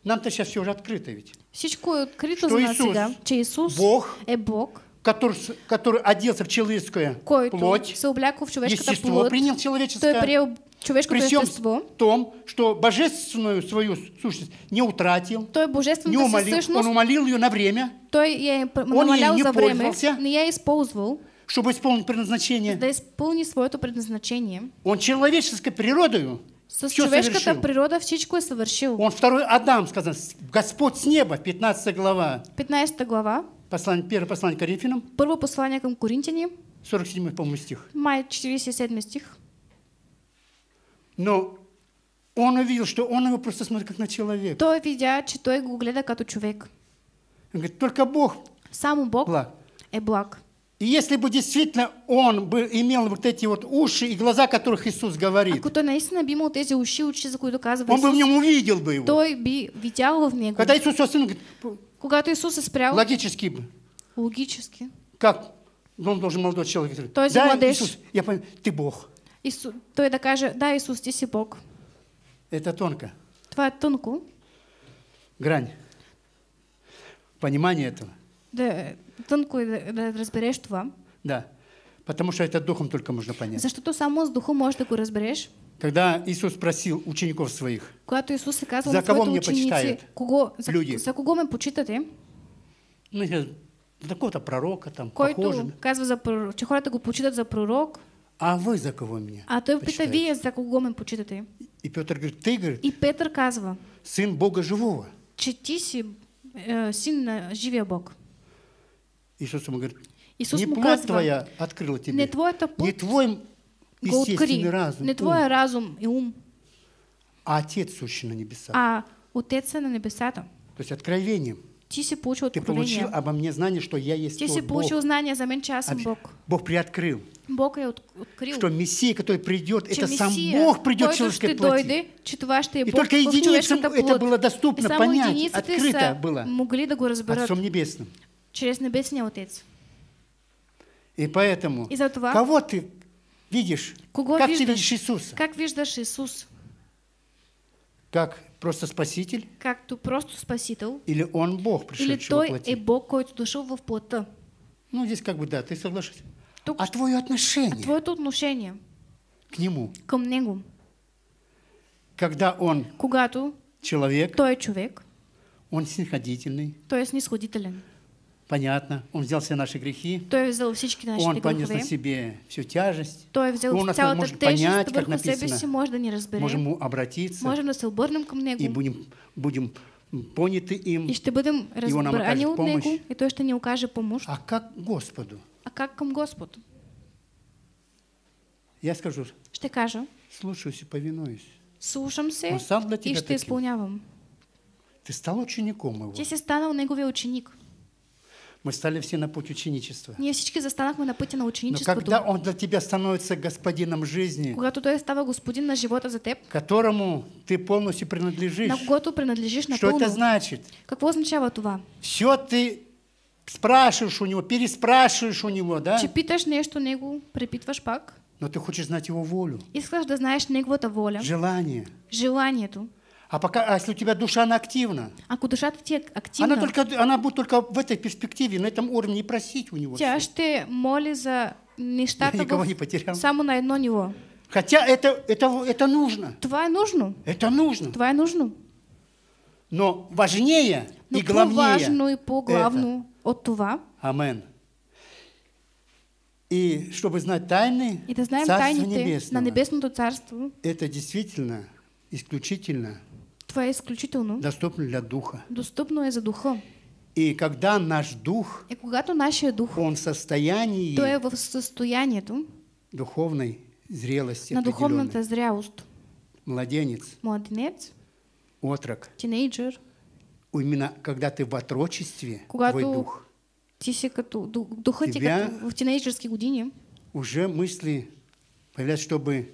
Нам-то сейчас все уже открыто ведь. Всичко открыто что за нас Иисус, сега, Иисус Бог, е э, Бог, который, который оделся в человеческую който плоть, се обляко в човешката естество плоть, принял человеческое, той приел човешкото Причем естество, в том, что божественную свою сущность не утратил, той не умолил, он умолил ее на время, той он ее не за время, не я использовал, чтобы исполнить предназначение. Да исполни свое предназначение. Он человеческой природою с човешката природа всичко е совершил. Он второй Адам сказал, Господь с неба, 15 глава. 15 глава. Послание, первое послание к Коринфянам. Первое послание към Коринтяни. 47, по-моему, стих. Май 47 стих. Но он увидел, что он его просто смотрит как на человека. То видя, че той го гледа като човек. Он говорит, только Бог. Сам Бог благ. е благ. И если бы действительно он бы имел вот эти вот уши и глаза, о которых Иисус говорит, а Кто, той наистина би имал тези уши, очи, за които казва Иисус, он бы в нем увидел бы его. Той би видел его в него. Когда Иисус говорит, Когато Иисус е спрял... Логически. Логически. Как? Ну, он должен молодой человек говорить. Той да, младеж. Иисус, я понял, ты Бог. Ису... Той да каже, да, Иисус, ти си Бог. Это тонко. Твоя е Грань. Понимание этого. Да, тънко е да, да това. Да. Потому что это духом только можно понять. Защото само с духом можешь такой разберешь. Когда Иисус спросил учеников своих, Иисус е за кого мне ученици, почитают кого, за, люди? За кого мы почитате? Ну, за какого-то пророка, там, Който похожим. казва, за, че хората го почитат за пророк. А вы за кого мне? А то пита, вие за кого мы почитате? И Петр говорит, ты, говорит, И Петр казва, сын Бога живого. Че ти си э, син на живия Бог. Иисус ему говорит, Иисус не плоть казва, твоя открыла тебе, не, твоята плоть, не твой Го Разум, не твоя разум и ум. А Отец, сущий на небесах. А Отеца на небесата. То есть откровением. Ти си получил откровение. Ты получил обо мне знание, что я есть Ти тот, си получил знание за меня че аз Бог. Бог приоткрыл. Бог я открыл. Что Мессия, который придет, это сам Бог придет в человеческой плоти. Дойде, това ще И Бог только единицам это было доступно, понять, открыто было. Могли да го разберат. Отцом Небесным. Через Небесный Отец. И поэтому, И за това, кого ты видишь? Кого как видишь? ты видишь Иисуса? Как видишь Иисус? Как просто Спаситель? Как ты просто Спаситель? Или Он Бог, пришедший Или той во и Бог, който дошел во плота. Ну, здесь как бы, да, ты соглашаешься. Тук... А твое отношение? А твое отношение? К Нему. К Нему. Когда Он Когато человек, той человек, Он снисходительный, то есть снисходителен, Понятно. Он взял все наши грехи. Той взял все наши Он понес на себе всю тяжесть. Той взял Он нас может понять, как написано. Можно не разбирать. Можем ему обратиться. Можем да се к към И будем, будем поняты им. И ще будем разбирать от а него, и то, что не укажет помощь. А как Господу? А как к Господу? Я скажу. Ще кажа. Слушаюсь и повинуюсь. Слушам се и ще таким. изпълнявам. Ты стал учеником его. Ти си станал неговия ученик. Мы стали все на путь ученичества. Ние всички мы на пути на ученичеството. Но когда он для тебя становится господином жизни, Когда той става господин на живота за теб, которому ты полностью принадлежишь, на когото принадлежишь на Что это значит? Какво означава това? Все ты спрашиваешь у него, переспрашиваешь у него, да? Че питаш нещо него, препитваш пак. Но ты хочешь знать его волю. И Искаш да знаешь неговата воля. Желание. Желание Желанието. А, пока, а если у тебя душа, она активна. А куда душата в е активна. Она, только, она будет только в этой перспективе, на этом уровне просить у него. Тя все. ты моли за нещата Я никого в... не потерял. Само на едно ниво. Хотя это, это, это нужно. Това нужно. Это нужно. Това нужно. Но важнее Но ну, и главнее. важно и по-главно от това. Амен. И чтобы знать тайны и да знаем Царства Небесного, на небесном Царство, это действительно исключительно Това е изключително. Достъпно для духа. Достъпно е за духа. И когда наш дух, и когато нашия дух, он в состоянии, то е в състоянието духовной зрелости, на духовната зрялост, младенец, младенец, отрок, тинейджер, именно когда ты в отрочестве, когато твой дух, ти си като, духа ти като в тинейджерски години, уже мысли появляются, чтобы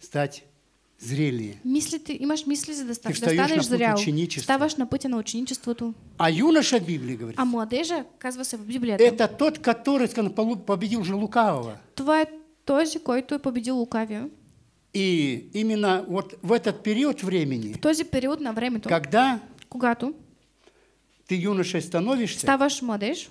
стать зрелие. Мисли ты, имаш мисли за да станеш, ты встаешь на зрял, ученичества. ставаш на пути на ученичество ту. А юноша в Библии говорит. А младежа, казваше в Библии. Это тот, который победил же лукавого. Твой тот же, който е победил лукавия. И именно вот в этот период времени. В же период на времето. Когда? Когато? Ты юношей становишься. Ставаш молодежь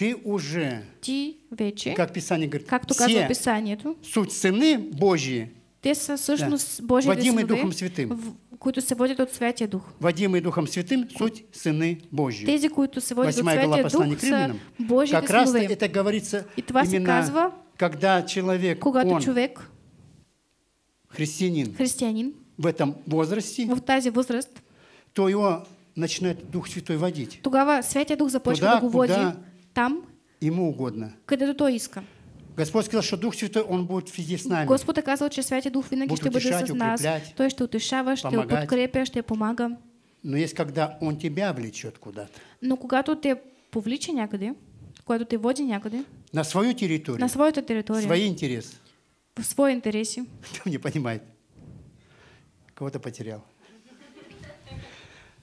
ты уже, ти вече, как Писание говорит, как все Писанието, суть сыны Божьи, те са всъщност да. Божьи Вадимы Духом Святым. В, които се водят от Святия Дух. Вадимы Духом Святым – суть сыны Божьи. Тези, които се водят от Святия Дух, са Божьи Как раз это говорится И това именно, казва, когда человек, когато он, човек, христианин, христианин, в этом возрасте, в тази возраст, то его начинает Дух Святой водить. Тогава Святия Дух започва да го води. Куда там, ему угодно. Където той иска. Господь сказал, что Дух Святой, Он будет везде с нами. Господь оказал, что Святи Дух винаги ще бъде с нас. Той что утешава, ще подкрепя, ще помага. Но есть, когда Он тебя влечет куда-то. Но то ты те повлича някъде, то ты води някъде. На свою территорию. На своята территорию. Свои интересы. В свои интересы. Кто не понимает? Кого-то потерял.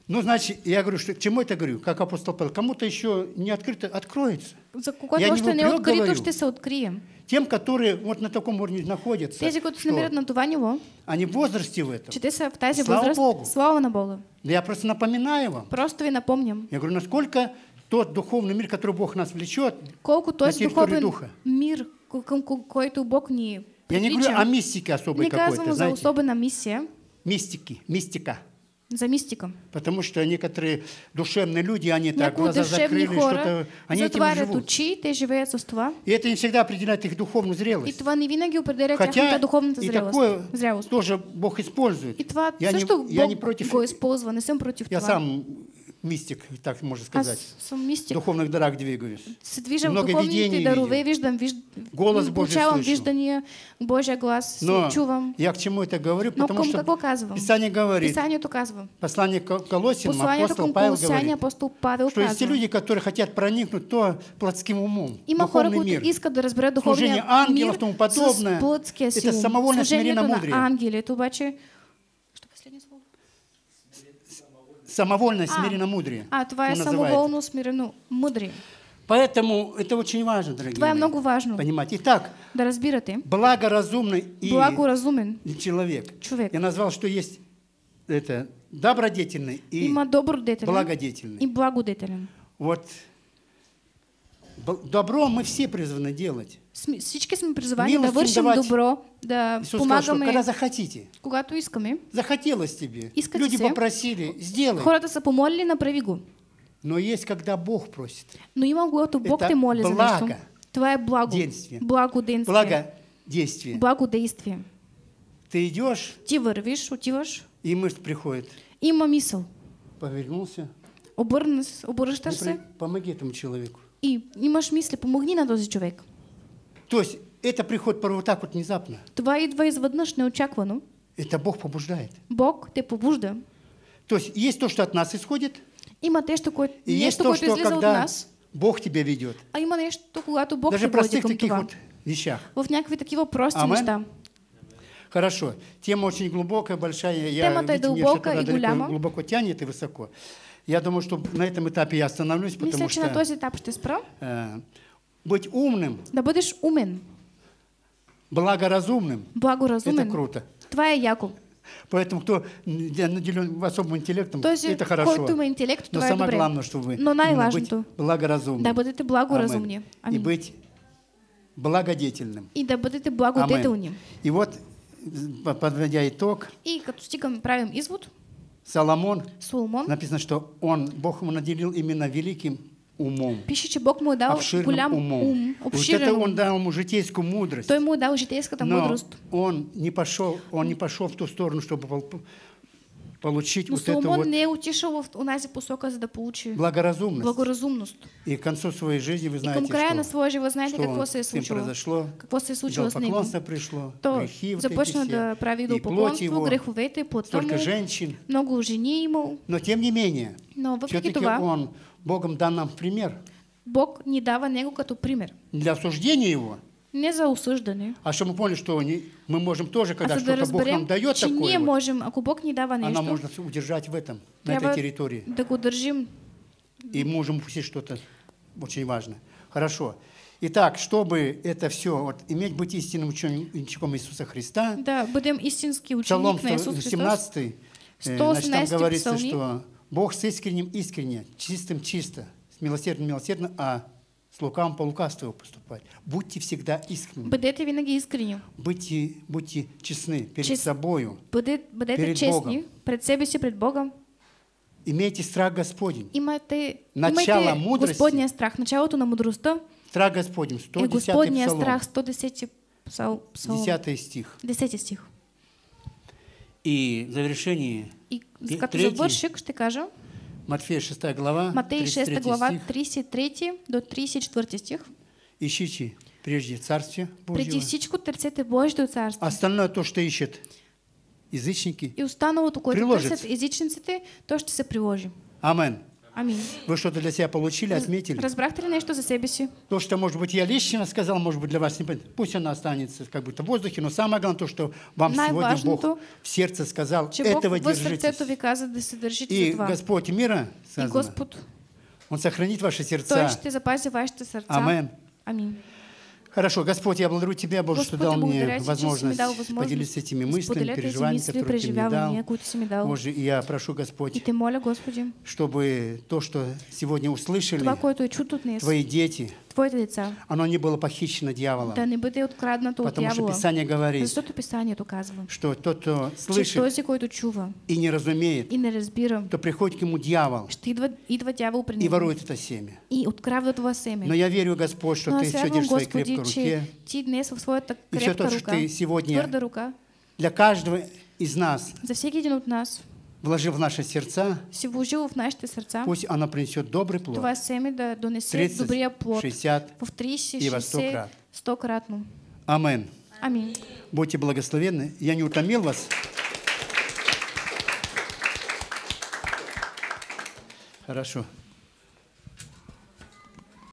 Ну, значит, я говорю, что, к чему это говорю? Как апостол Павел, кому-то еще не открыто, откроется. За кого я не что не открыто, говорю, что се открием. Тем, которые вот на таком уровне находятся. Те, кто намерят на два него. Они в возрасте в этом. Че са в тази Слава возраст. Богу. Слава на Богу. Я просто напоминаю вам. Просто ви напомним. Я говорю, насколько тот духовный мир, который Бог нас влечет, Колко на территорию духа. мир, към който Бог не привлича. Я не говорю о мистике особой какой-то. знаете. Не казвам за особена миссия. Мистики, мистика. За мистиком. Потому что некоторые душевные люди, они так Няку глаза закрыли, что-то... Они этим живут. Очи, те живеят со И это не всегда определяет их духовную зрелость. И това не винаги определяет Хотя духовную зрелость. Хотя и такое зрелость. тоже Бог использует. И това я все, не, что я Бог не против... го използва, не съм против я това. Я сам мистик, так можно а сказать. мистик. Духовных дарах двигаюсь. Се движам Много духовните дарове, виждам, виждам, голос Божий слышу. виждания, Божий глаз, Но чувам. Я к чему это говорю, Но что казвам. Писание говорит, Писание то послание к Колосин, Послание апостол Павел говорит, апостол Павел что есть люди, которые хотят проникнуть то плотским умом, Има хора, мир, иска да разберат духовния служение ангелов, тому подобное, это самовольное смирение мудрее. Ангели, обаче, самовольно а, смиренно мудрее. А, твоя самовольно ну, смиренно мудрее. Поэтому это очень важно, дорогие Твоя мои, много важно. Понимать. Итак, да разбирате, благоразумный и человек. человек. Я назвал, что есть это добродетельный и Има добродетелен, благодетельный. И благодетельный. Вот добро мы все призваны делать. Всички сме призовани Милость да вършим давать. добро, да Иисус помагаме. Сказал, когда захотите. Когато искаме. Захотелось тебе. Искате Люди се. попросили, сделай. Хората са помолили, направи го. Но есть, когда Бог просит. Но има, когато Бог Это те моли за нещо. Това е благо. Действие. Благоденствие. Благодействие. Благодействие. Ты идешь. Ти вървиш, отиваш. И мысль приходит. Има мисъл. Повернулся. Обърнеш, обръщаш се. Помоги этому человеку. И имаш мисли, помогни на този човек. То есть это приход вот так вот внезапно. Твои Това идва изведнъж неочаквано. Это Бог побуждает. Бог ты побужда. То есть есть то, что от нас исходит. Има тешто, кое... И есть то, что когда нас. Бог тебя ведет. А има нечто, когато Бог Даже простых таких това. вот вещах. В някакви такива прости Амен? неща. Хорошо. Тема очень глубокая, большая. Я, Темата видите, е дълбока и голяма. Глубоко тянет и высоко. Я думаю, что на этом этапе я остановлюсь, потому Мисля, что... Мисля, че на този что ще спра. Э, быть умным. Да будешь умен. Благоразумным. Благоразумным. Это круто. Твоя яку. Поэтому кто наделен особым интеллектом, Тож, это хорошо. Интеллект, Но самое добре. главное, чтобы вы были благоразумны. благоразумным. Да будете благоразумнее. И быть благодетельным. И да будете благодетельным. И вот, э, подводя итог, и как стигам правим извод, Соломон, Соломон, написано, что он, Бог ему наделил именно великим умом. Пише, че Бог ему дал обширным голям ум, обширен вот это он дал ему житейскую мудрость. То ему дал житейскую Но мудрост. он не пошел, он не пошел в ту сторону, чтобы получить Но вот Соломон это вот не утешил в унази посока, за да получи благоразумность. благоразумность. И к концу своей жизни вы знаете, и что, на своей жизни вы знаете, что какво се е случило. произошло, какво се е с ним. пришло, то грехи вот започна эти да э, прави до поклонство, греховете, плата Столько женщин. Много жени имал. Но тем не менее, Но все-таки он Богом дан нам пример. Бог не дава него като пример. для осуждения его. Не за осуждане. А чтобы мы поняли, что не, мы можем тоже, а когда а что-то Бог нам дает такое, не вот, можем, а Бог не дава нечто, она может удержать в этом, на этой территории. Так удержим. И можем упустить что-то очень важное. Хорошо. Итак, чтобы это все, вот, иметь быть истинным учеником Иисуса Христа. Да, будем истинский ученик Иисуса Христа. Иисус Христос. 17, 117 э, значит, там говорится, псалмик. что Бог с искренним искренне, чистым чисто, с милосердным милосердно, а с лукавым по лукавству поступать. Будьте всегда искренни. Бъдете винаги искренним. Будьте, будьте честны перед Чест... собою. Бъде, бъдете перед честни Богом. Перед собой, си, пред Богом. Имейте страх Господень. Имайте, Начало имайте мудрости. Господния страх, началото на мудростта. Страх Господень, 110 е Господния псалом. страх, 110 псалом. 10 стих. 10 стих. И в завершении и като завърших, ще кажа. Матфея 6 глава. Матфей 6 глава 33 до 34 стих. Ищите прежде Царствие Божьего. Преди всичко търсете Божието царствия. Остальное то, что ищет язычники. И останалото, което приложится. търсят то что се приложим. Аминь. Аминь. Вы что-то для себя получили, отметили? Разбрахтали нечто за себя. То, что, может быть, я лично сказал, может быть, для вас не понятно. Пусть она останется как будто в воздухе, но самое главное то, что вам сегодня Бог то, в сердце сказал, этого держитесь. И Господь мира, сказано, и Господь, Он сохранит ваши сердца. То ще ты вашите сердца. Амин. Аминь. Хорошо, Господь, я благодарю Тебя, Боже, Господи, что дал мне возможность, дал возможность поделиться этими мыслями, переживаниями, мысли, которые Ты мне дал. Мне, дал. Боже, и я прошу, Господь, и ты моля, Господи, чтобы то, что сегодня услышали, Твои дети, Твоє лице. Оно не было похищено дьяволом. Да не буде открадено от Потому дьявола. что Писание говорит. Что то Писание доказывало. Что тот, кто слышит. Чи хтось, то чува. И не разумеет. И не разбира. То приходит к нему дьявол. Что идва, идва дьявол при И ворует это семя. И открадает твое семя. Но я верю, Господь, что Но ты все держишь в своей крепкой руке. Ти днес в своей так крепкой руке. И все то, что ты сегодня. Твердая рука. Для каждого из нас. За всякий день от нас вложил в наши сердца, си вложил в наши сердца, пусть она принесет добрый плод. Това семе да донесе 30, добрия плод 60 в 30, и во 100 крат. 100 кратно. Амин. Аминь. Будьте благословенны. Я не утомил вас. Хорошо.